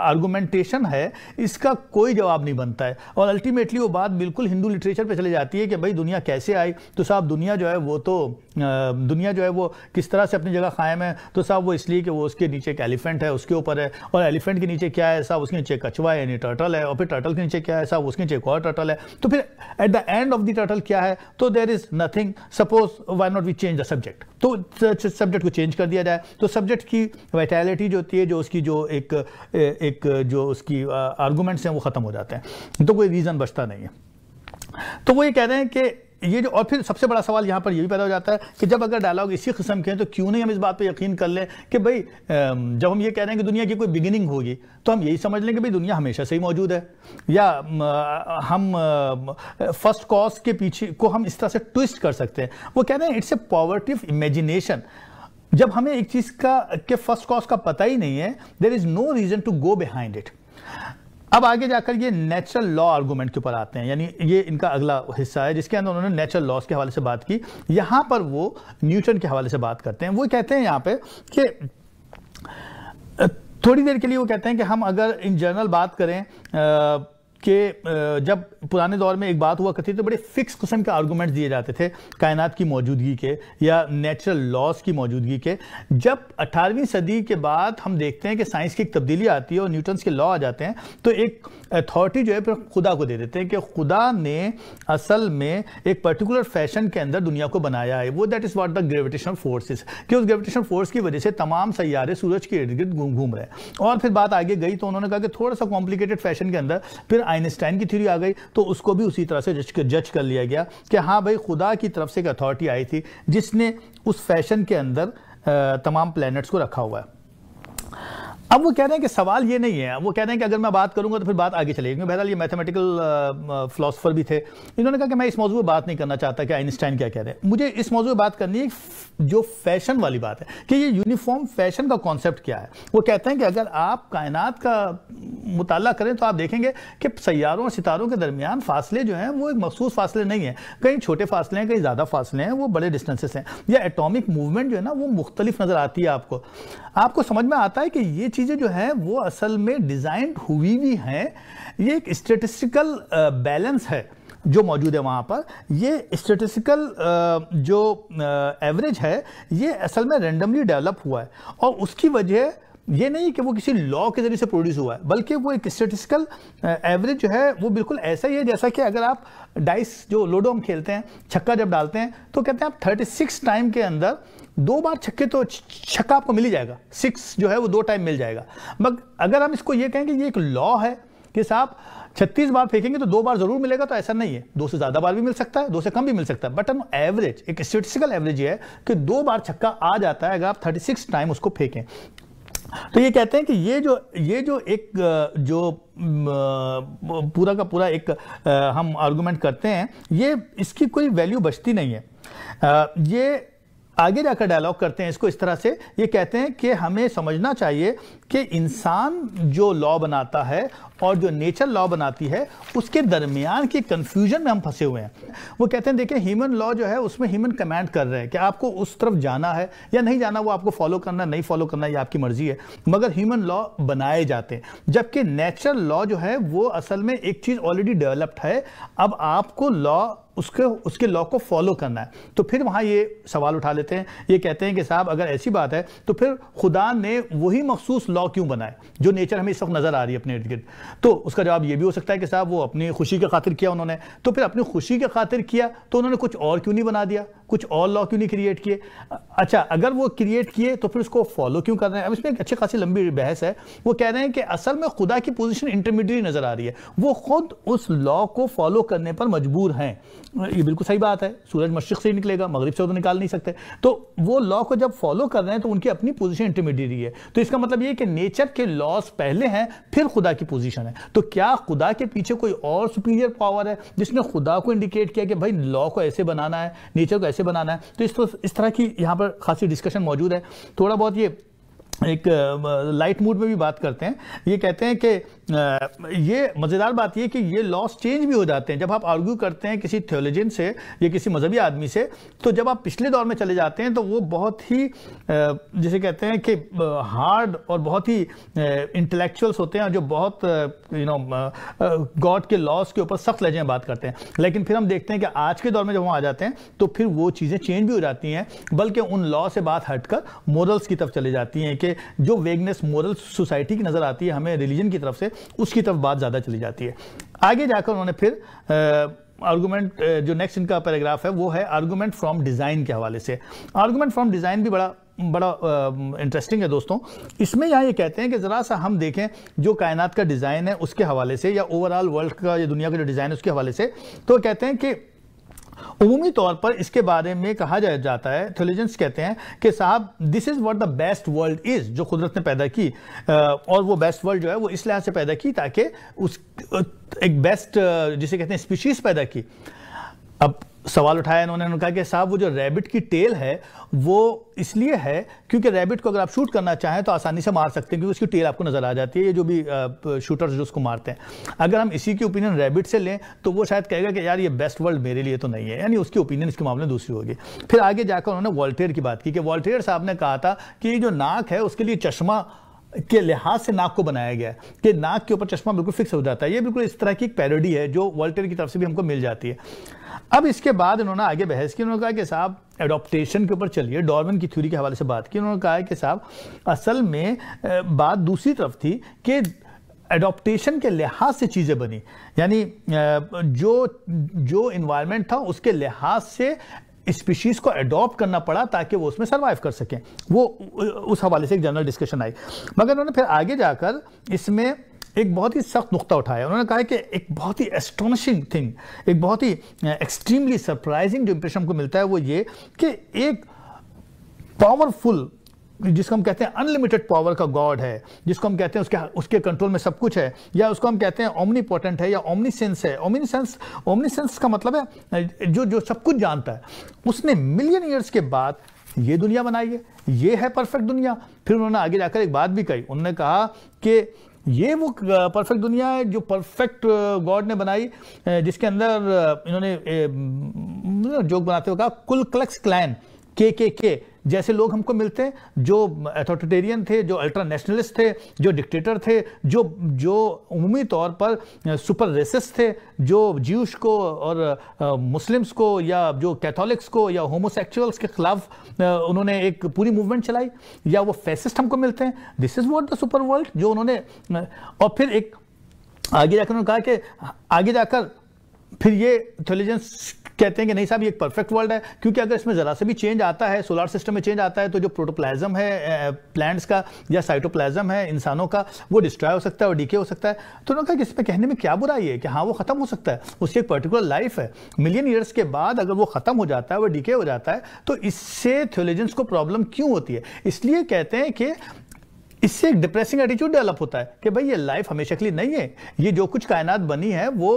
आर्गूमेंटेशन है इसका कोई जवाब नहीं बनता है और अल्टीमेटली वो बात बिल्कुल हिंदू लिटरेचर पे चले जाती है कि भाई दुनिया कैसे आई तो साहब दुनिया जो है वो तो दुनिया जो है वो किस तरह से अपनी जगह कायम है तो साहब वो इसलिए कि वो उसके नीचे एक एलिफेंट है उसके ऊपर है और एलिफेंट के नीचे क्या है साहब उसके नीचे कछुआ है यानी टर्टल है और फिर टर्टल के नीचे क्या है साहब उसके नीचे एक और टर्टल है तो फिर at the end of the turtle क्या है तो there is nothing suppose why not we change the subject तो सब्जेक्ट को चेंज कर दिया जाए तो सब्जेक्ट की वाइटैलिटी जो होती है जो उसकी जो एक एक जो उसकी आर्गूमेंट्स हैं वो ख़त्म हो जाते हैं तो कोई रीज़न बचता नहीं है तो वो ये कह रहे हैं कि ये जो और फिर सबसे बड़ा सवाल यहाँ पर ये भी पैदा हो जाता है कि जब अगर डायलॉग इसी किस्म के हैं तो क्यों नहीं हम इस बात पर यकीन कर लें कि भाई जब हम ये कह रहे हैं कि दुनिया की कोई बिगिनिंग होगी तो हम यही समझ लें कि भाई दुनिया हमेशा से ही मौजूद है या हम फर्स्ट कॉज के पीछे को हम इस तरह से ट्विस्ट कर सकते हैं वो कह रहे हैं इट्स ए पॉवर्टिव इमेजिनेशन जब हमें एक चीज़ का के फर्स्ट कॉज का पता ही नहीं है there is no reason to go behind it अब आगे जाकर ये नेचुरल लॉ आर्गूमेंट के ऊपर आते हैं यानी ये इनका अगला हिस्सा है जिसके अंदर उन्होंने नेचुरल लॉस के हवाले से बात की यहाँ पर वो न्यूटन के हवाले से बात करते हैं वो कहते हैं यहाँ पे कि थोड़ी देर के लिए वो कहते हैं कि हम अगर इन जनरल बात करें आ, कि जब पुराने दौर में एक बात हुआ करती थी तो बड़े फिक्स कस्म के आर्गूमेंट दिए जाते थे कायनात की मौजूदगी के या नेचुरल लॉस की मौजूदगी के जब 18वीं सदी के बाद हम देखते हैं कि साइंस की एक तब्दीली आती है और न्यूटन्स के लॉ आ जाते हैं तो एक अथॉरिटी जो है फिर खुदा को दे देते हैं कि खुदा ने असल में एक पर्टिकुलर फैशन के अंदर दुनिया को बनाया है वो that is what the gravitation forces कि उस ग्रेविटेशन फोर्स की वजह से तमाम सैारे सूरज के इर्द गिर्द घूम रहे हैं और फिर बात आगे गई तो उन्होंने कहा कि थोड़ा सा कॉम्प्लिकेटेड फैशन के अंदर फिर आइंस्टाइन की थ्योरी आ गई तो उसको भी उसी तरह से जज कर जज कर लिया गया कि हाँ भाई खुदा की तरफ से एक अथॉरिटी आई थी जिसने उस फैशन के अंदर तमाम प्लैनेट्स को रखा हुआ है अब वो कह रहे हैं कि सवाल ये नहीं है वो कह रहे हैं कि अगर मैं बात करूंगा तो फिर बात आगे चलेगी क्योंकि बहरहाल ये मैथमेटिकल फ़िलासफ़र भी थे इन्होंने कहा कि मैं इस मौजूद पर बात नहीं करना चाहता कि आइंस्टाइन क्या कह रहे हैं मुझे इस मौजूद पर बात करनी है जो फैशन वाली बात है कि ये यूनिफॉर्म फैशन का कॉन्सेप्ट क्या है वो कहते हैं कि अगर आप कायनात का मुताला करें तो आप देखेंगे कि सैारों और सितारों के दरमियान फासले जो हैं वो एक मखसूस फासले नहीं हैं कहीं छोटे फासले हैं कहीं ज़्यादा फासले हैं वो बड़े डिस्टेंसेस हैं या एटॉमिक मूवमेंट जो है ना वो मुख्तलिफ नज़र आती है आपको आपको समझ में आता है कि ये चीज़ें जो हैं वो असल में डिज़ाइंड हुई भी हैं ये एक स्टेटिस्टिकल बैलेंस है जो मौजूद है वहाँ पर ये स्टेटिस्टिकल जो एवरेज है ये असल में रेंडमली डेवलप हुआ है और उसकी वजह ये नहीं कि वो किसी लॉ के जरिए से प्रोड्यूस हुआ है बल्कि वो एक स्टेटिस्टिकल एवरेज जो है वो बिल्कुल ऐसा ही है जैसा कि अगर आप डाइस जो लूडो हम खेलते हैं छक्का जब डालते हैं तो कहते हैं आप 36 टाइम के अंदर दो बार छक्के तो छक्का आपको मिल ही जाएगा सिक्स जो है वो दो टाइम मिल जाएगा मग अगर हम इसको ये कहेंगे ये एक लॉ है कि साहब छत्तीस बार फेंकेंगे तो दो बार जरूर मिलेगा तो ऐसा नहीं है दो से ज्यादा बार भी मिल सकता है दो से कम भी मिल सकता है बट हम एवरेज एक स्टेटिस्टिकल एवरेज है कि दो बार छक्का आ जाता है अगर आप थर्टी सिक्स टाइम उसको फेंकें तो ये कहते हैं कि ये जो ये जो एक जो पूरा का पूरा एक हम आर्गूमेंट करते हैं ये इसकी कोई वैल्यू बचती नहीं है ये आगे जाकर डायलॉग करते हैं इसको इस तरह से ये कहते हैं कि हमें समझना चाहिए कि इंसान जो लॉ बनाता है और जो नेचर लॉ बनाती है उसके दरमियान के कन्फ्यूजन में हम फंसे हुए हैं वो कहते हैं देखिए ह्यूमन लॉ जो है उसमें ह्यूमन कमांड कर रहे हैं कि आपको उस तरफ जाना है या नहीं जाना वो आपको फॉलो करना नहीं फॉलो करना ये आपकी मर्जी है मगर ह्यूमन लॉ बनाए जाते हैं जबकि नेचुरल लॉ जो है वो असल में एक चीज़ ऑलरेडी डेवलप्ड है अब आपको लॉ उसके उसके लॉ को फॉलो करना है तो फिर वहाँ ये सवाल उठा लेते हैं ये कहते हैं कि साहब अगर ऐसी बात है तो फिर खुदा ने वही मखसूस लॉ क्यों बनाए जो नेचर हमें इस वक्त नज़र आ रही है अपने इर्द गिर्द तो उसका जवाब यह भी हो सकता है कि साहब वो अपनी खुशी के खातिर किया उन्होंने तो फिर अपनी खुशी के खातिर किया तो उन्होंने कुछ और क्यों नहीं बना दिया कुछ और लॉ क्यों नहीं क्रिएट किए अच्छा अगर वो क्रिएट किए तो फिर उसको फॉलो क्यों कर रहे हैं अब इसमें एक अच्छी खासी लंबी बहस है वो कह रहे हैं कि असल में खुदा की पोजीशन इंटरमीडिएट नज़र आ रही है वो खुद उस लॉ को फॉलो करने पर मजबूर हैं ये बिल्कुल सही बात है सूरज मशरक से ही निकलेगा मगरब से तो निकाल नहीं सकते तो वो लॉ को जब फॉलो कर रहे हैं तो उनकी अपनी पोजीशन इंटरमीडिएट है तो इसका मतलब ये कि नेचर के लॉस पहले हैं फिर खुदा की पोजीशन है तो क्या खुदा के पीछे कोई और सुपीरियर पावर है जिसने खुदा को इंडिकेट किया कि भाई लॉ को ऐसे बनाना है नेचर को ऐसे बनाना है तो इस तो इस तरह की यहाँ पर खासी डिस्कशन मौजूद है थोड़ा बहुत ये एक लाइट मूड में भी बात करते हैं ये कहते हैं कि ये मज़ेदार बात यह कि ये लॉस चेंज भी हो जाते हैं जब आप आर्ग्यू करते हैं किसी थियोलॉजिन से या किसी मजहबी आदमी से तो जब आप पिछले दौर में चले जाते हैं तो वो बहुत ही जिसे कहते हैं कि हार्ड और बहुत ही इंटेलेक्चुअल्स होते हैं जो बहुत यू नो गॉड के लॉस के ऊपर सख्त लहजे में बात करते हैं लेकिन फिर हम देखते हैं कि आज के दौर में जब हम आ जाते हैं तो फिर वो चीज़ें चेंज भी हो जाती हैं बल्कि उन लॉ से बात हटकर मॉरल्स की तरफ चले जाती हैं कि के जो वेगनेस मॉरल सोसाइटी की नज़र आती है हमें रिलीजन की तरफ से उसकी तरफ बात ज़्यादा चली जाती है आगे जाकर उन्होंने फिर आर्गूमेंट जो नेक्स्ट इनका पैराग्राफ है वो है आर्गूमेंट फ्रॉम डिज़ाइन के हवाले से आर्गूमेंट फ्रॉम डिज़ाइन भी बड़ा बड़ा इंटरेस्टिंग है दोस्तों इसमें यहाँ ये कहते हैं कि ज़रा सा हम देखें जो कायनात का डिज़ाइन है उसके हवाले से या ओवरऑल वर्ल्ड का या दुनिया का जो डिज़ाइन है उसके हवाले से तो कहते हैं कि उमूमी तौर पर इसके बारे में कहा जा, जाता है थियोलॉजियंस कहते हैं कि साहब this is what the best world is जो कुदरत ने पैदा की और वो बेस्ट वर्ल्ड जो है वो इस लिहाज से पैदा की ताकि उस एक बेस्ट जिसे कहते हैं स्पीशीज़ पैदा की अब सवाल उठाया इन्होंने उन्होंने कहा कि साहब वो जो रैबिट की टेल है वो इसलिए है क्योंकि रैबिट को अगर आप शूट करना चाहें तो आसानी से मार सकते हैं क्योंकि उसकी टेल आपको नज़र आ जाती है ये जो भी शूटर्स जो उसको मारते हैं अगर हम इसी की ओपिनियन रैबिट से लें तो वो शायद कहेगा कि यार ये बेस्ट वर्ल्ड मेरे लिए तो नहीं है यानी उसकी ओपिनियन इसके मामले दूसरी होगी फिर आगे जाकर उन्होंने वॉल्टेयर की बात की कि वॉल्टेयर साहब ने कहा था कि जो नाक है उसके लिए चश्मा के लिहाज से नाक को बनाया गया है कि नाक के ऊपर चश्मा बिल्कुल फिक्स हो जाता है ये बिल्कुल इस तरह की एक पैरोडी है जो वॉल्टेर की तरफ से भी हमको मिल जाती है अब इसके बाद इन्होंने आगे बहस की उन्होंने कहा कि साहब एडोप्टेशन के ऊपर चलिए डॉर्विन की थ्योरी के हवाले से बात की उन्होंने कहा कि साहब असल में बात दूसरी तरफ थी कि एडोप्टेशन के लिहाज से चीज़ें बनी यानी जो जो इन्वायरमेंट था उसके लिहाज से स्पीशीज़ को अडॉप्ट करना पड़ा ताकि वो उसमें सर्वाइव कर सकें वो उस हवाले से एक जनरल डिस्कशन आई मगर उन्होंने फिर आगे जाकर इसमें एक बहुत ही सख्त नुकता उठाया उन्होंने कहा कि एक बहुत ही एस्टोनिशिंग थिंग एक बहुत ही एक्सट्रीमली सरप्राइजिंग जो इम्प्रेशन हमको मिलता है वो ये कि एक पावरफुल जिसको हम कहते हैं अनलिमिटेड पावर का गॉड है जिसको हम कहते हैं उसके उसके कंट्रोल में सब कुछ है या उसको हम कहते हैं ओमनी है या ओमनी सेंस है ओमनी सेंस ओमनी सेंस का मतलब है जो जो सब कुछ जानता है उसने मिलियन ईयर्स के बाद ये दुनिया बनाई है ये है परफेक्ट दुनिया फिर उन्होंने आगे जाकर एक बात भी कही उन्होंने कहा कि ये वो परफेक्ट दुनिया है जो परफेक्ट गॉड ने बनाई जिसके अंदर इन्होंने जोक बनाते हुए कहा कुल क्लक्स क्लैन के के के जैसे लोग हमको मिलते हैं जो अथॉरिटेरियन थे जो अल्ट्रा नेशनलिस्ट थे जो डिक्टेटर थे जो जो उमूमी तौर पर सुपर रेसिस थे जो ज्यूश को और मुस्लिम्स को या जो कैथोलिक्स को या होमोसेक्चुअल्स के खिलाफ उन्होंने एक पूरी मूवमेंट चलाई या वो फैसिस्ट हमको मिलते हैं this is what the super world जो उन्होंने और फिर एक आगे जाकर उन्होंने कहा कि आगे जाकर फिर ये इंटेलिजेंस कहते हैं कि नहीं साहब ये एक परफेक्ट वर्ल्ड है क्योंकि अगर इसमें ज़रा से भी चेंज आता है सोलार सिस्टम में चेंज आता है तो जो प्रोटोप्लाज्म है प्लांट्स का या साइटोप्लाज्म है इंसानों का वो डिस्ट्रॉय हो सकता है और डीके हो सकता है तो उन्होंने कहा कि इसमें कहने में क्या बुराई है कि हाँ वो ख़त्म हो सकता है उसकी एक पर्टिकुलर लाइफ है मिलियन ईयर्स के बाद अगर वो ख़त्म हो जाता है वो डीके हो जाता है तो इससे थियोलॉजियंस को प्रॉब्लम क्यों होती है इसलिए कहते हैं कि इससे एक डिप्रेसिंग एटीट्यूड डेवलप होता है कि भाई ये लाइफ हमेशा के लिए नहीं है ये जो कुछ कायनात बनी है वो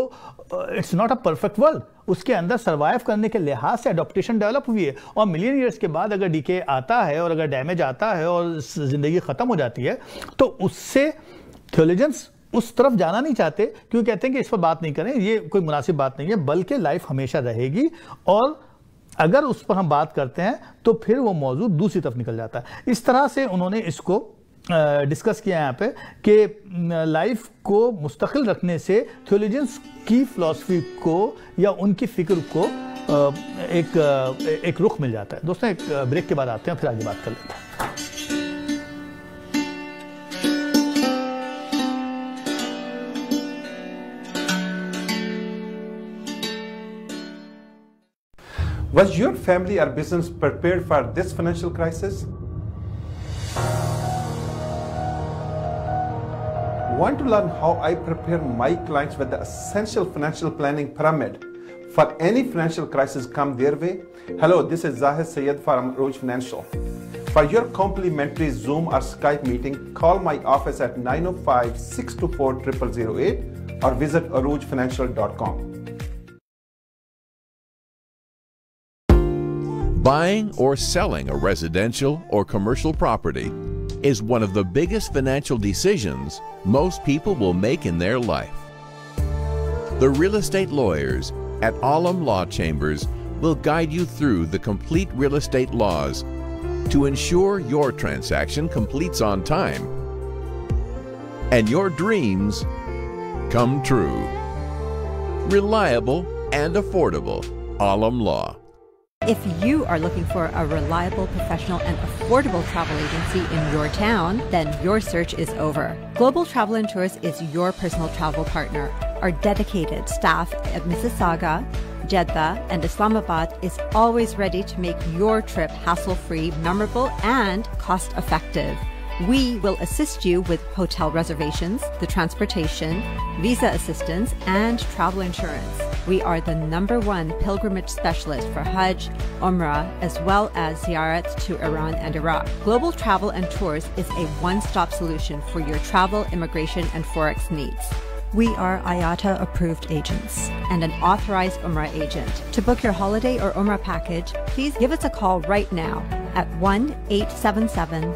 it's not a perfect world उसके अंदर सर्वाइव करने के लिहाज से अडोप्टेशन डेवलप हुई है और मिलियन ईयर्स के बाद अगर डीके आता है और अगर डैमेज आता है और ज़िंदगी ख़त्म हो जाती है तो उससे थियोलिजन्स उस तरफ जाना नहीं चाहते क्यों कहते हैं कि इस पर बात नहीं करें ये कोई मुनासिब बात नहीं है बल्कि लाइफ हमेशा रहेगी और अगर उस पर हम बात करते हैं तो फिर वो मौजूद दूसरी तरफ निकल जाता है इस तरह से उन्होंने इसको डिस्कस किया यहाँ पे कि लाइफ को मुस्तकिल रखने से थियोलॉजियंस की फ़िलासफ़ी को या उनकी फ़िक्र को एक एक रुख मिल जाता है दोस्तों एक ब्रेक के बाद आते हैं फिर आगे बात कर लेते हैं Was your family or business prepared for this financial crisis? want to learn how I prepare my clients with the essential financial planning pyramid for any financial crisis come their way? Hello, this is Zahid Sayed from Roach Financial. For your complimentary Zoom or Skype meeting, call my office at 905-624-0008 or visit arujfinancial.com. Buying or selling a residential or commercial property is one of the biggest financial decisions most people will make in their life. The real estate lawyers at Alum Law Chambers will guide you through the complete real estate laws to ensure your transaction completes on time and your dreams come true. Reliable and affordable, Alum Law. If you are looking for a reliable, professional, and affordable travel agency in your town, then your search is over. Global Travel and Tours is your personal travel partner. Our dedicated staff at Mississauga, Jeddah, and Islamabad is always ready to make your trip hassle free, memorable, and cost effective. We will assist you with hotel reservations, the transportation, visa assistance, and travel insurance. We are the number one pilgrimage specialist for Hajj, Umrah, as well as Ziyarat to Iran and Iraq. Global Travel and Tours is a one stop solution for your travel, immigration, and Forex needs. We are IATA approved agents and an authorized Umrah agent. To book your holiday or Umrah package, please give us a call right now at 1 877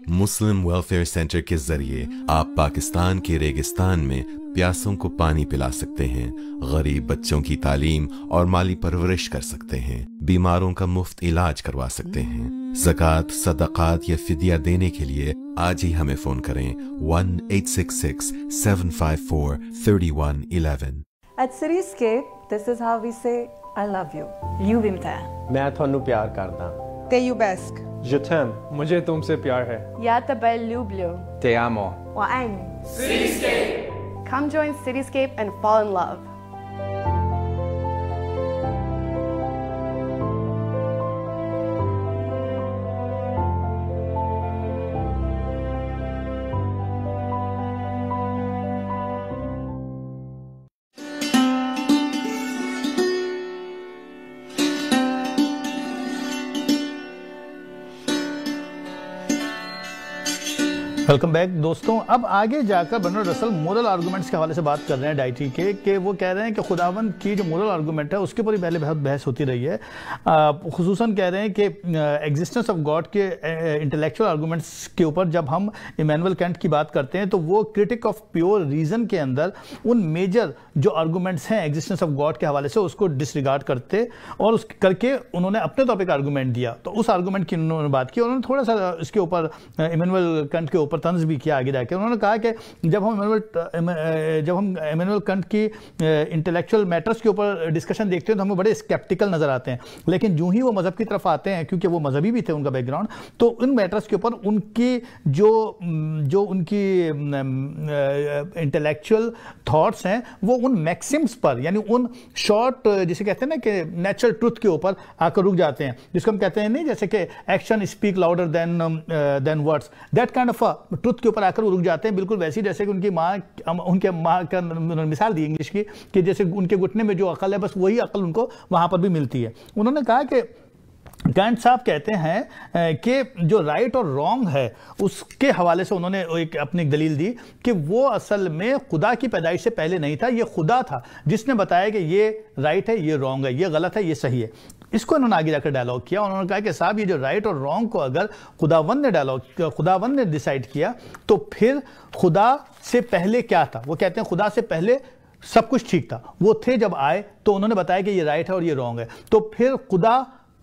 Muslim Welfare Centre के जरिए आप पाकिस्तान के रेगिस्तान में प्यासों को पानी पिला सकते हैं गरीब बच्चों की तालीम और माली परवरिश कर सकते हैं बीमारों का मुफ्त इलाज करवा सकते हैं जक़ात सदक़ात या फिदिया देने के लिए आज ही हमें फ़ोन करें one eight six six seven five four thirty one eleven At Cityscape, this is how we say I love you. You Vimta. मैं ਤੁਹਾਨੂੰ ਪਿਆਰ Te iubesc. Je t'aime. tumse तुमसे hai. Ya тебе люблю. Te amo. وأن. Cityscape. Come join Cityscape and fall in love. Welcome back दोस्तों अब आगे जाकर बनो Russell moral arguments के हवाले से बात कर रहे हैं डाइटी के कि वो कह रहे हैं कि खुदावन की जो मोरल आर्गूमेंट है उसके ऊपर ही पहले बहुत बहस होती रही है खसूस कह रहे हैं कि एग्जिस्टेंस ऑफ गॉड के इंटेलेक्चुअल आर्गूमेंट्स के ऊपर जब हम इमानुअल कैंट की बात करते हैं तो वो क्रिटिक ऑफ प्योर रीज़न के अंदर उन मेजर जो आर्गूमेंट्स हैं एग्जिस्टेंस ऑफ गॉड के हवाले से उसको डिसरिगार्ड करते और उस करके उन्होंने अपने टॉपिक आर्गूमेंट दिया तो उस आर्गूमेंट की उन्होंने बात की उन्होंने थोड़ा सा इसके ऊपर इमानुअल कैंट के ऊपर तंज भी किया आगे जाकर उन्होंने कहा कि जब हम इमानुअल जब हम इमानुअल कंट की इंटेलेक्चुअल मैटर्स के ऊपर डिस्कशन देखते हैं तो हमें बड़े स्केप्टिकल नज़र आते हैं लेकिन जूँ ही वो मज़हब की तरफ आते हैं क्योंकि वो मज़हबी भी थे उनका बैकग्राउंड तो उन मैटर्स के ऊपर उनकी जो जो उनकी इंटेलेक्चुअल थाट्स हैं वो उन मैक्सिम्स पर यानी उन शॉर्ट जिसे कहते हैं ना कि नेचुरल ट्रुथ के ऊपर आकर रुक जाते हैं जिसको हम कहते हैं नहीं जैसे कि action speak louder than than words that kind of a truth के ऊपर आकर वो रुक जाते हैं बिल्कुल वैसे ही जैसे कि उनकी माँ उनके माँ का मिसाल दी इंग्लिश की कि जैसे उनके घुटने में जो अकल है बस वही अकल उनको वहाँ पर भी मिलती है उन्होंने कहा कि कैंट साहब कहते हैं कि जो राइट और रॉन्ग है उसके हवाले से उन्होंने एक अपनी दलील दी कि वो असल में खुदा की पैदाइश से पहले नहीं था ये खुदा था जिसने बताया कि ये राइट है ये रॉन्ग है ये गलत है ये सही है इसको इन्होंने आगे जाकर डायलॉग किया उन्होंने कहा कि साहब ये जो राइट और रॉन्ग को अगर खुदावन ने डायलॉग खुदावन ने डिसाइड किया तो फिर खुदा से पहले क्या था वो कहते हैं खुदा से पहले सब कुछ ठीक था वो थे जब आए तो उन्होंने बताया कि ये राइट है और ये रॉन्ग है तो फिर खुदा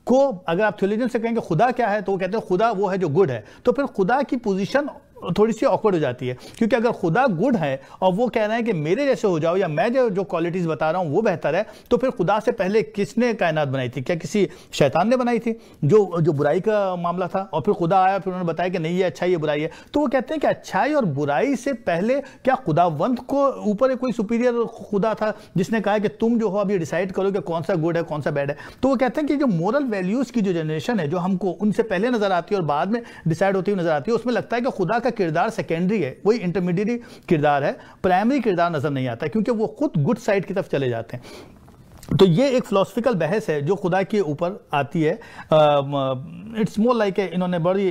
को अगर आप थियोलॉजन से कहेंगे खुदा क्या है तो वो कहते हैं खुदा वो है जो गुड है तो फिर खुदा की पोजीशन थोड़ी सी ऑकवर्ड हो जाती है क्योंकि अगर खुदा गुड है और वो कह रहे हैं कि मेरे जैसे हो जाओ या मैं जो जो क्वालिटीज़ बता रहा हूँ वो बेहतर है तो फिर खुदा से पहले किसने कायनात बनाई थी क्या किसी शैतान ने बनाई थी जो जो बुराई का मामला था और फिर खुदा आया फिर उन्होंने बताया कि नहीं ये अच्छाई ये बुराई है तो वो कहते हैं कि अच्छाई और बुराई से पहले क्या खुदावंत को ऊपर कोई सुपीरियर खुदा था जिसने कहा कि तुम जो हो अभी डिसाइड करो कि कौन सा गुड है कौन सा बैड है तो वो कहते हैं कि जो मॉरल वैल्यूज़ की जो जनरेशन है जो हमको उनसे पहले नज़र आती है और बाद में डिसाइड होती हुई नज़र आती है उसमें लगता है कि खुदा का का किरदार सेकेंडरी है वही इंटरमीडिएटरी किरदार है प्राइमरी किरदार नजर नहीं आता क्योंकि वो खुद गुड साइड की तरफ चले जाते हैं तो ये एक फिलोसफिकल बहस है जो खुदा के ऊपर आती है इट्स मोर लाइक इन्होंने बड़ी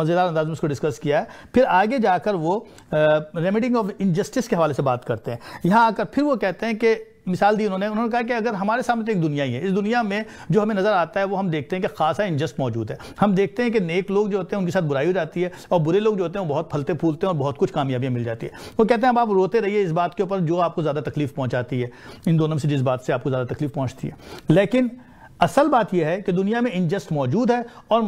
मज़ेदार अंदाज में उसको डिस्कस किया है फिर आगे जाकर वो रेमेडिंग ऑफ इनजस्टिस के हवाले से बात करते हैं यहाँ आकर फिर वो कहते हैं कि मिसाल दी उन्होंने उन्होंने कहा कि अगर हमारे सामने तो एक दुनिया ही है इस दुनिया में जो हमें नज़र आता है वो हम देखते हैं कि खासा इंजस्ट मौजूद है हम देखते हैं कि नेक लोग जो होते हैं उनके साथ बुराई हो जाती है और बुरे लोग जो होते हैं वो बहुत फलते फूलते हैं और बहुत कुछ कामयाबियाँ मिल जाती है वो कहते हैं अब आप रोते रहिए इस बात के ऊपर जो आपको ज़्यादा तकलीफ पहुँचाती है इन दोनों से जिस बात से आपको ज़्यादा तकलीफ पहुँचती है लेकिन असल बात यह है कि दुनिया में इंजस्ट मौजूद है और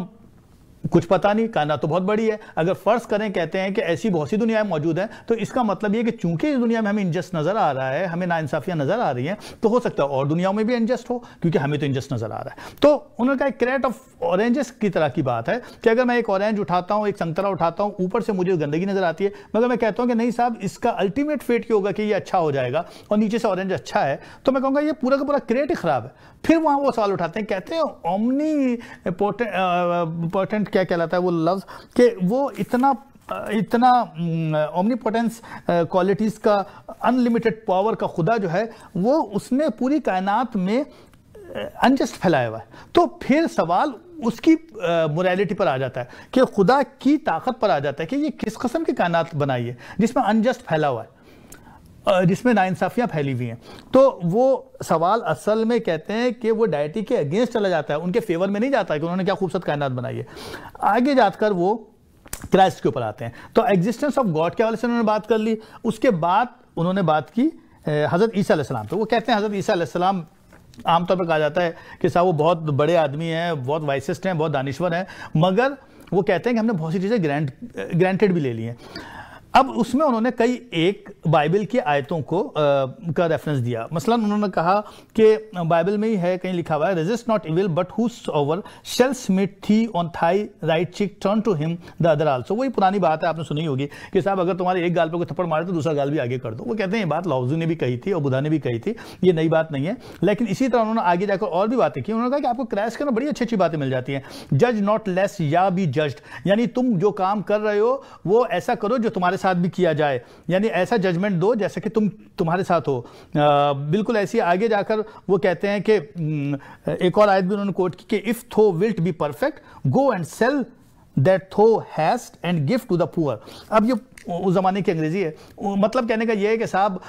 कुछ पता नहीं कायनात तो बहुत बड़ी है अगर फर्ज करें कहते हैं कि ऐसी बहुत सी दुनिया मौजूद है तो इसका मतलब ये कि चूंकि इस दुनिया में हमें इंजस्ट नज़र आ रहा है हमें नाइंसाफियाँ नज़र आ रही हैं तो हो सकता है और दुनियाओं में भी इंजस्ट हो क्योंकि हमें तो इंजस्ट नज़र आ रहा है तो उन्होंने कहा क्रेट ऑफ ऑरेंजेस की तरह की बात है कि अगर मैं एक ऑरेंज उठाता हूँ एक संतरा उठाता हूँ ऊपर से मुझे गंदगी नज़र आती है मगर मैं कहता हूँ कि नहीं साहब इसका अल्टीमेट फेट क्यों होगा कि ये अच्छा हो जाएगा और नीचे से ऑरेंज अच्छा है तो मैं कहूँगा ये पूरा का पूरा क्रेट ही खराब है फिर वहाँ वो सवाल उठाते हैं कहते हैं ओमनी इम्पोर्टेंट क्या कहलाता है वो लफ्ज़ कि वो इतना इतना ओमनीपोटेंस क्वालिटीज़ का अनलिमिटेड पावर का खुदा जो है वो उसने पूरी कायनात में अनजस्ट फैलाया हुआ है तो फिर सवाल उसकी मोरालिटी पर आ जाता है कि खुदा की ताकत पर आ जाता है कि ये किस कस्म की कायनात बनाई है जिसमें अनजस्ट फैला हुआ है जिसमें नाइंसाफियाँ फैली हुई हैं तो वो सवाल असल में कहते हैं कि वो डायटी के अगेंस्ट चला जाता है उनके फेवर में नहीं जाता है कि उन्होंने क्या खूबसूरत कायनात बनाई है आगे जाकर वो क्राइस्ट के ऊपर आते हैं तो एग्जिस्टेंस ऑफ गॉड के हवाले से उन्होंने बात कर ली उसके बाद उन्होंने बात की हज़रत ईसा सलाम पे वो कहते हैं हज़रत ईसा सलाम आमतौर पर कहा जाता है कि साहब वो बहुत बड़े आदमी हैं बहुत वाइसिस्ट हैं बहुत दानिश्वर हैं मगर वो कहते हैं कि हमने बहुत सी चीज़ें ग्रैंड ग्रांटेड भी ले ली हैं अब उसमें उन्होंने कई एक बाइबल की आयतों को आ, का रेफरेंस दिया मसलन उन्होंने कहा कि बाइबल में ही है कहीं लिखा हुआ है resist not evil but over shall smite thee on thy right cheek turn to him the other also वही पुरानी बात है आपने सुनी होगी कि साहब अगर तुम्हारे एक गाल पर कोई थप्पड़ मारे तो दूसरा गाल भी आगे कर दो वो कहते हैं ये बात लाउजू ने भी कही थी और बुधा ने भी कही थी ये नई बात नहीं है लेकिन इसी तरह उन्होंने आगे जाकर और भी बातें की उन्होंने कहा कि आपको क्रैश करना बड़ी अच्छी अच्छी बातें मिल जाती हैं जज not lest ye be judged यानी तुम जो काम कर रहे हो वो ऐसा करो जो तुम्हारे साथ भी किया जाए यानी ऐसा जजमेंट दो जैसे कि तुम तुम्हारे साथ हो आ, बिल्कुल ऐसी आगे जाकर वो कहते हैं कि एक और आयत भी उन्होंने कोट की कि if thou wilt be perfect go and sell that thou hast and gift to the poor अब ये उस ज़माने की अंग्रेज़ी है मतलब कहने का यह है कि साहब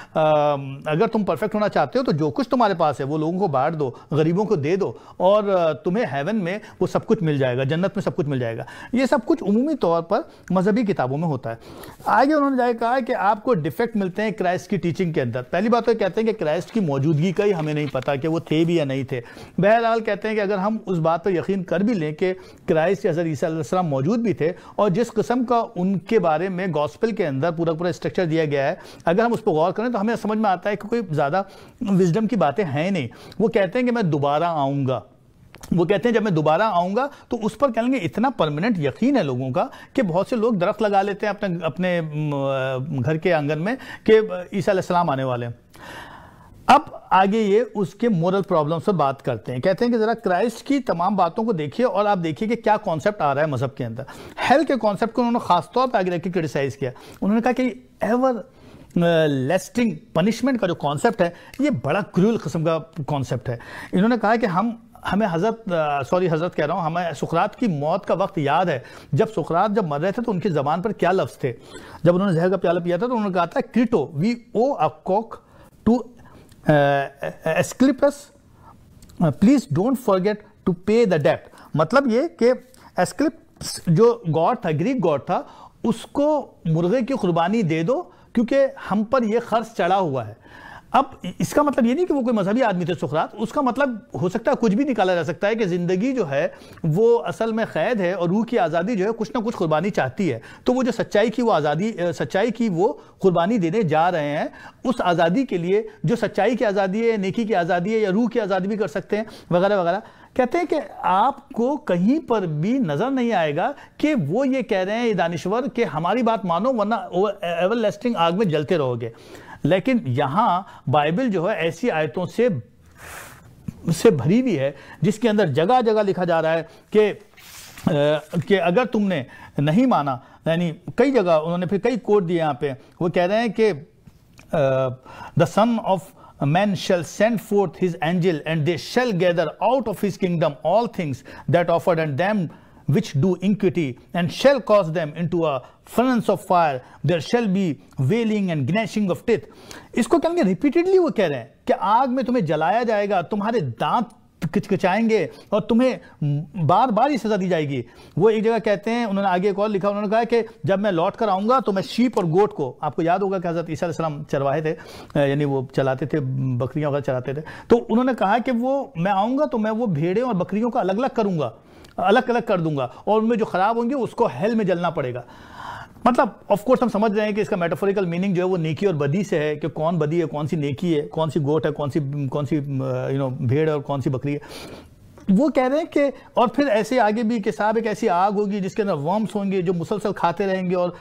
अगर तुम परफेक्ट होना चाहते हो तो जो कुछ तुम्हारे पास है वो लोगों को बांट दो गरीबों को दे दो और तुम्हें हेवन में वो सब कुछ मिल जाएगा जन्नत में सब कुछ मिल जाएगा ये सब कुछ उमूमी तौर पर मजहबी किताबों में होता है आगे उन्होंने जाए कहा कि आपको डिफेक्ट मिलते हैं क्राइस्ट की टीचिंग के अंदर पहली बात तो कहते हैं कि क्राइस्ट की मौजूदगी का ही हमें नहीं पता कि वो थे भी या नहीं थे बहरहाल कहते हैं कि अगर हम उस बात पर यकीन कर भी लें कि क्राइस्ट या हज़र ईसा मौजूद भी थे और जिस किस्म का उनके बारे में गॉस्प एप्पल के अंदर पूरा पूरा स्ट्रक्चर दिया गया है अगर हम उस पर गौर करें तो हमें समझ में आता है कि कोई ज़्यादा विजडम की बातें हैं नहीं वो कहते हैं कि मैं दोबारा आऊँगा वो कहते हैं जब मैं दोबारा आऊँगा तो उस पर कहेंगे इतना परमानेंट यकीन है लोगों का कि बहुत से लोग दरख्त लगा लेते हैं अपने अपने घर के आंगन में कि ईसा आने वाले हैं अब आगे ये उसके मोरल प्रॉब्लम से बात करते हैं कहते हैं कि जरा क्राइस्ट की तमाम बातों को देखिए और आप देखिए कि क्या कॉन्सेप्ट आ रहा है मजहब के अंदर हेल के कॉन्सेप्ट को उन्होंने खासतौर पर आगे रख के क्रिटिसाइज किया उन्होंने कहा कि एवर लेस्टिंग पनिशमेंट का जो कॉन्सेप्ट है ये बड़ा क्रूल कस्म का कॉन्सेप्ट है इन्होंने कहा कि हम हमें हज़रत सॉरी हज़रत कह रहा हूँ हमें सुखरात की मौत का वक्त याद है जब सुखरात जब मर रहे थे तो उनकी ज़बान पर क्या लफ्ज़ थे जब उन्होंने जहर का प्याला पिया था तो उन्होंने कहा था Crito we owe a cock to Asclepius please don't forget to pay the debt मतलब ये कि एस्क्लिप्स जो गॉड था ग्रीक गॉड था उसको मुर्गे की कुर्बानी दे दो क्योंकि हम पर यह खर्च चढ़ा हुआ है अब इसका मतलब ये नहीं कि वो कोई मजहबी आदमी थे सुखरात उसका मतलब हो सकता है कुछ भी निकाला जा सकता है कि ज़िंदगी जो है वो असल में क़ैद है और रूह की आज़ादी जो है कुछ ना कुछ कुर्बानी चाहती है तो वो जो सच्चाई की वो आज़ादी सच्चाई की वो कुर्बानी देने जा रहे हैं उस आज़ादी के लिए जो सच्चाई की आज़ादी है नेकी की आज़ादी है या रूह की आज़ादी भी कर सकते हैं वगैरह वगैरह कहते हैं कि आपको कहीं पर भी नज़र नहीं आएगा कि वो ये कह रहे हैं ये दानश्वर कि हमारी बात मानो वरना एवर लास्टिंग आग में जलते रहोगे लेकिन यहां बाइबल जो है ऐसी आयतों से से भरी हुई है जिसके अंदर जगह जगह लिखा जा रहा है कि कि अगर तुमने नहीं माना यानी कई जगह उन्होंने फिर कई कोड दिए यहाँ पे वो कह रहे हैं कि the son of man shall send forth his angel and they shall gather out of his kingdom all things that offend and them which do iniquity, and shall cause them into a furnace of fire. There shall be wailing and gnashing of teeth. इसको क्या repeatedly वो कह रहे हैं कि आग में तुम्हें जलाया जाएगा तुम्हारे दांत किचकिचाएंगे और तुम्हें बार बार ही सजा दी जाएगी वो एक जगह कहते हैं उन्होंने आगे एक और लिखा उन्होंने कहा कि जब मैं लौट कर आऊँगा तो मैं शीप और गोट को आपको याद होगा कि हज़रत ईसा सलाम चरवाहे थे यानी वो चलाते थे बकरियाँ वगैरह चलाते थे तो उन्होंने कहा कि वो मैं आऊँगा तो मैं वो भेड़े और बकरियों का अलग अलग करूँगा अलग अलग कर दूंगा और उनमें जो ख़राब होंगे उसको हेल में जलना पड़ेगा मतलब ऑफकोर्स हम समझ रहे हैं कि इसका मेटाफोरिकल मीनिंग जो है वो नेकी और बदी से है कि कौन बदी है कौन सी नेकी है कौन सी गोट है कौन सी कौन सी यू नो भेड़ और कौन सी बकरी है वो कह रहे हैं कि और फिर ऐसे आगे भी कि साहब एक ऐसी आग होगी जिसके अंदर वर्म्स होंगे जो मुसलसल खाते रहेंगे और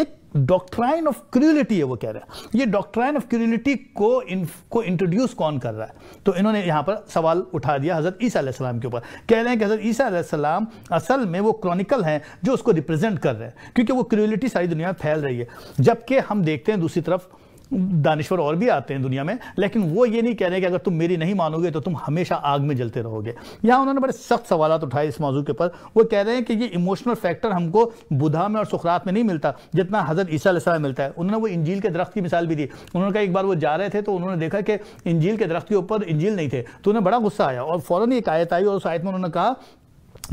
एक डॉक्ट्राइन ऑफ क्रूलिटी है वो कह रहे हैं ये डॉक्ट्राइन ऑफ क्रूलिटी को इन को इंट्रोड्यूस कौन कर रहा है तो इन्होंने यहाँ पर सवाल उठा दिया हज़रत ईसा के ऊपर कह रहे हैं कि हज़रत ईसा असल में वो क्रॉनिकल हैं जो उसको रिप्रेजेंट कर रहे हैं क्योंकि वो क्रूलिटी सारी दुनिया में फैल रही है जबकि हम देखते हैं दूसरी तरफ दानश्वर और भी आते हैं दुनिया में लेकिन वो ये नहीं कह रहे कि अगर तुम मेरी नहीं मानोगे तो तुम हमेशा आग में जलते रहोगे यहाँ उन्होंने बड़े सख्त सवाल उठाए इस मौजू के ऊपर वो कह रहे हैं कि ये इमोशनल फैक्टर हमको बुधा में और सुखरात में नहीं मिलता जितना हजरत ईसा मिलता है उन्होंने वो इंजील के दरख्त की मिसाल भी दी उन्होंने कहा एक बार वो जा रहे थे तो उन्होंने देखा कि इंजील के दरख्त के ऊपर इंजील नहीं थे तो उन्हें बड़ा गुस्सा आया और फ़ौरन एक आयत आई और उस आयत में उन्होंने कहा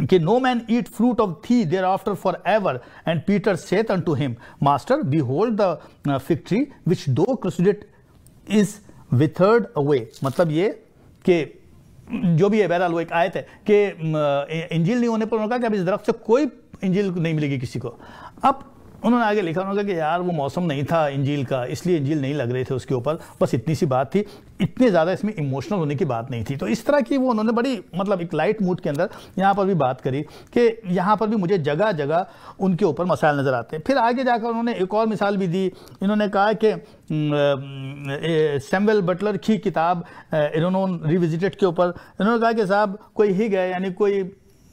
कि no man eat fruit of thee hereafter for ever and Peter saith unto him master behold the fig tree which thou cursedst is withered away मतलब ये कि जो भी है बहरहाल वो एक आयत है कि इंजिल नहीं होने पर उन्होंने कहा कि अब इस दरख्त से कोई इंजिल नहीं मिलेगी किसी को अब उन्होंने आगे लिखा उन्होंने कहा कि यार वो मौसम नहीं था इंजील का इसलिए इंजील नहीं लग रहे थे उसके ऊपर बस इतनी सी बात थी इतने ज़्यादा इसमें इमोशनल होने की बात नहीं थी तो इस तरह की वो उन्होंने बड़ी मतलब एक लाइट मूड के अंदर यहाँ पर भी बात करी कि यहाँ पर भी मुझे जगह जगह उनके ऊपर मसाइल नज़र आते हैं फिर आगे जाकर उन्होंने एक और मिसाल भी दी इन्होंने कहा कि सैमुअल बटलर की किताब इन्होंने रिविजिटेड के ऊपर इन्होंने कहा कि साहब कोई ही गए यानी कोई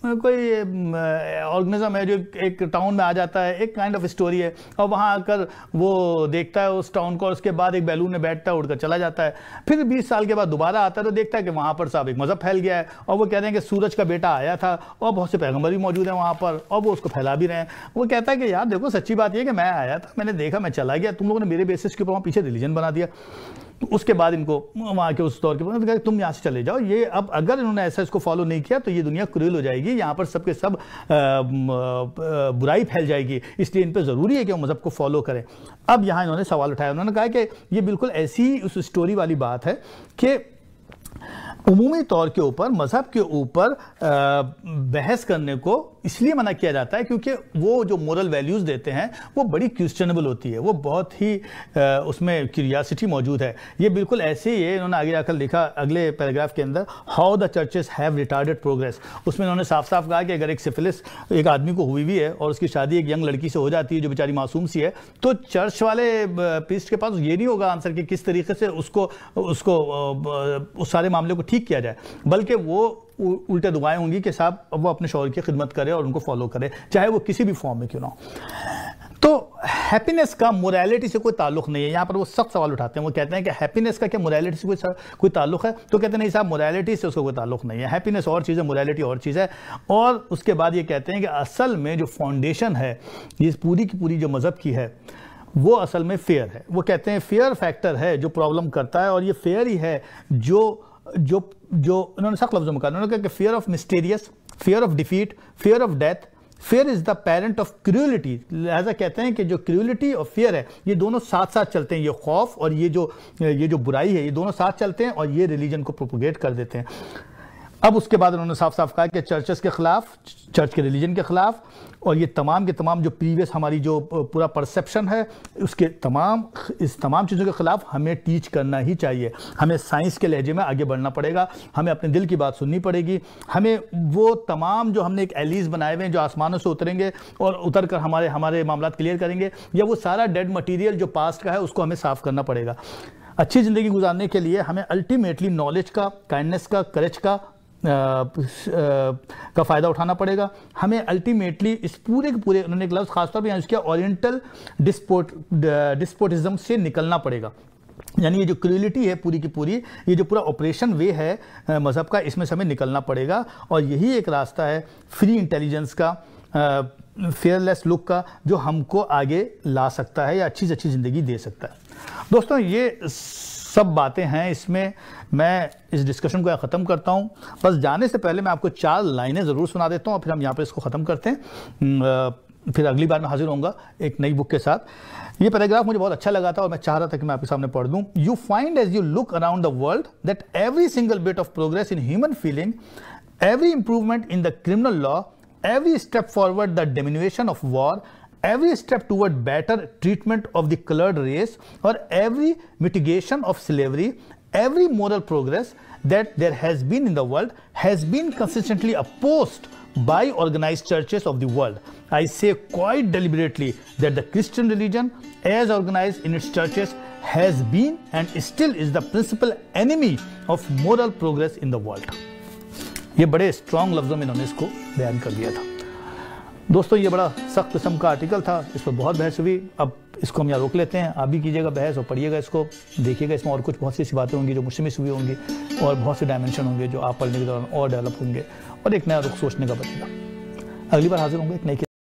कोई ऑर्गेनिज्म है जो एक टाउन में आ जाता है एक काइंड ऑफ स्टोरी है और वहाँ आकर वो देखता है उस टाउन को उसके बाद एक बैलून में बैठता है उड़कर चला जाता है फिर 20 साल के बाद दोबारा आता है तो देखता है कि वहाँ पर साहब एक मज़हब फैल गया है और वो कह रहे हैं कि सूरज का बेटा आया था और बहुत से पैगम्बर भी मौजूद हैं वहाँ पर और वो उसको फैला भी रहे हैं वो कहता है कि यार देखो सच्ची बात यह कि मैं आया था मैंने देखा मैं चला गया तुम लोगों ने मेरे बेसिस के ऊपर वहाँ पीछे रिलीजन बना दिया तो उसके बाद इनको वहाँ के उस दौर के बाद तुम यहाँ से चले जाओ ये अब अगर इन्होंने ऐसा इसको फॉलो नहीं किया तो ये दुनिया क्रूल हो जाएगी यहाँ पर सबके सब, सब बुराई फैल जाएगी इसलिए इन पर ज़रूरी है कि वो मज़हब को फॉलो करें अब यहाँ इन्होंने सवाल उठाया उन्होंने कहा कि ये बिल्कुल ऐसी उस स्टोरी वाली बात है कि उमूमी तौर के ऊपर मज़हब के ऊपर बहस करने को इसलिए मना किया जाता है क्योंकि वो जो मॉरल वैल्यूज़ देते हैं वो बड़ी क्वेश्चनेबल होती है वो बहुत ही आ, उसमें क्यूरियासिटी मौजूद है ये बिल्कुल ऐसे ही है इन्होंने आगे जाकर लिखा अगले पैराग्राफ के अंदर how the churches have retarded progress उसमें इन्होंने साफ साफ कहा कि अगर एक सिफिलिस एक आदमी को हुई हुई है और उसकी शादी एक यंग लड़की से हो जाती है जो बेचारी मासूम सी है तो चर्च वाले पीस्ट के पास ये नहीं होगा आंसर कि किस तरीके से उसको उसको उस सारे मामले को ठीक किया जाए बल्कि वो उल्टे दुआएं होंगी कि साहब अब वो अपने शोहर की खिदमत करे और उनको फॉलो करे चाहे वो किसी भी फॉर्म में क्यों ना हो तो हैप्पीनेस का मोरालिटी से कोई ताल्लुक नहीं है यहाँ पर वो सख्त सवाल उठाते हैं वो कहते हैं कि हैप्पीनेस का क्या मोरालिटी से कोई कोई ताल्लुक है तो कहते हैं नहीं साहब मोरालिटी से उसका कोई ताल्लुक नहीं है हैप्पीनेस और चीज़ है मोरालिटी और चीज़ है और उसके बाद ये कहते हैं कि असल में जो फाउंडेशन है जिस पूरी की पूरी जो मज़हब की है वो असल में फेयर है वो कहते हैं फेयर फैक्टर है जो प्रॉब्लम करता है और ये फेयर ही है जो जो जो उन्होंने सख्त लफ्ज़ों में कहा उन्होंने कहा कि fear of mysterious fear of defeat fear of death fear is the parent of cruelty लिहाजा कहते हैं कि जो क्रियलिटी और फेयर है ये दोनों साथ साथ चलते हैं ये खौफ और ये जो ये जो बुराई है ये दोनों साथ चलते हैं और ये रिलीजन को प्रोपोगेट कर देते हैं अब उसके बाद उन्होंने साफ साफ कहा कि चर्चेस के खिलाफ चर्च के रिलीजन के खिलाफ और ये तमाम के तमाम जो प्रीवियस हमारी जो पूरा परसेप्शन है उसके तमाम इस तमाम चीज़ों के खिलाफ हमें टीच करना ही चाहिए हमें साइंस के लहजे में आगे बढ़ना पड़ेगा हमें अपने दिल की बात सुननी पड़ेगी हमें वो तमाम जो हमने एक एलिस बनाए हुए हैं जो आसमानों से उतरेंगे और उतर कर हमारे हमारे मामला क्लियर करेंगे या वो सारा डेड मटीरियल जो पास्ट का है उसको हमें साफ़ करना पड़ेगा अच्छी ज़िंदगी गुजारने के लिए हमें अल्टीमेटली नॉलेज का काइंडनेस का करेज का का फ़ायदा उठाना पड़ेगा हमें अल्टीमेटली इस पूरे के पूरे उन्होंने एक लफ्ज़ खासतौर पर यूज़ किया ओरिएंटल डिस्पोट डिस्पोटिज्म से निकलना पड़ेगा यानी ये जो क्रूलिटी है पूरी की पूरी ये जो पूरा ऑपरेशन वे है मज़हब का इसमें से हमें निकलना पड़ेगा और यही एक रास्ता है फ्री इंटेलिजेंस का फेयरलेस लुक का जो हमको आगे ला सकता है या अच्छी से अच्छी ज़िंदगी दे सकता है दोस्तों ये सब बातें हैं इसमें मैं इस डिस्कशन को ख़त्म करता हूँ बस जाने से पहले मैं आपको चार लाइनें ज़रूर सुना देता हूँ और फिर हम यहाँ पर इसको ख़त्म करते हैं फिर अगली बार मैं हाजिर होऊंगा एक नई बुक के साथ ये पैराग्राफ मुझे बहुत अच्छा लगा था और मैं चाह रहा था कि मैं आपके सामने पढ़ दूँ you find as you look around the world that every single bit of progress in human feeling every improvement in the criminal law every step forward the diminution of war every step toward better treatment of the colored race or every mitigation of slavery, every moral progress that there has been in the world has been consistently opposed by organized churches of the world. I say quite deliberately that the Christian religion, as organized in its churches, has been and still is the principal enemy of moral progress in the world. ये बड़े strong लफ्जों में इन्होंने इसको बयान कर दिया था दोस्तों ये बड़ा सख्त किस्म का आर्टिकल था इस पर बहुत बहस हुई अब इसको हम यहाँ रोक लेते हैं आप भी कीजिएगा बहस और पढ़िएगा इसको देखिएगा इसमें और कुछ बहुत सी ऐसी बातें होंगी जो मुझसे हुई होंगी और बहुत से डायमेंशन होंगे जो आप पढ़ने के दौरान और डेवलप होंगे और एक नया रुख सोचने का बनेगा अगली बार हाजिर होंगे एक नई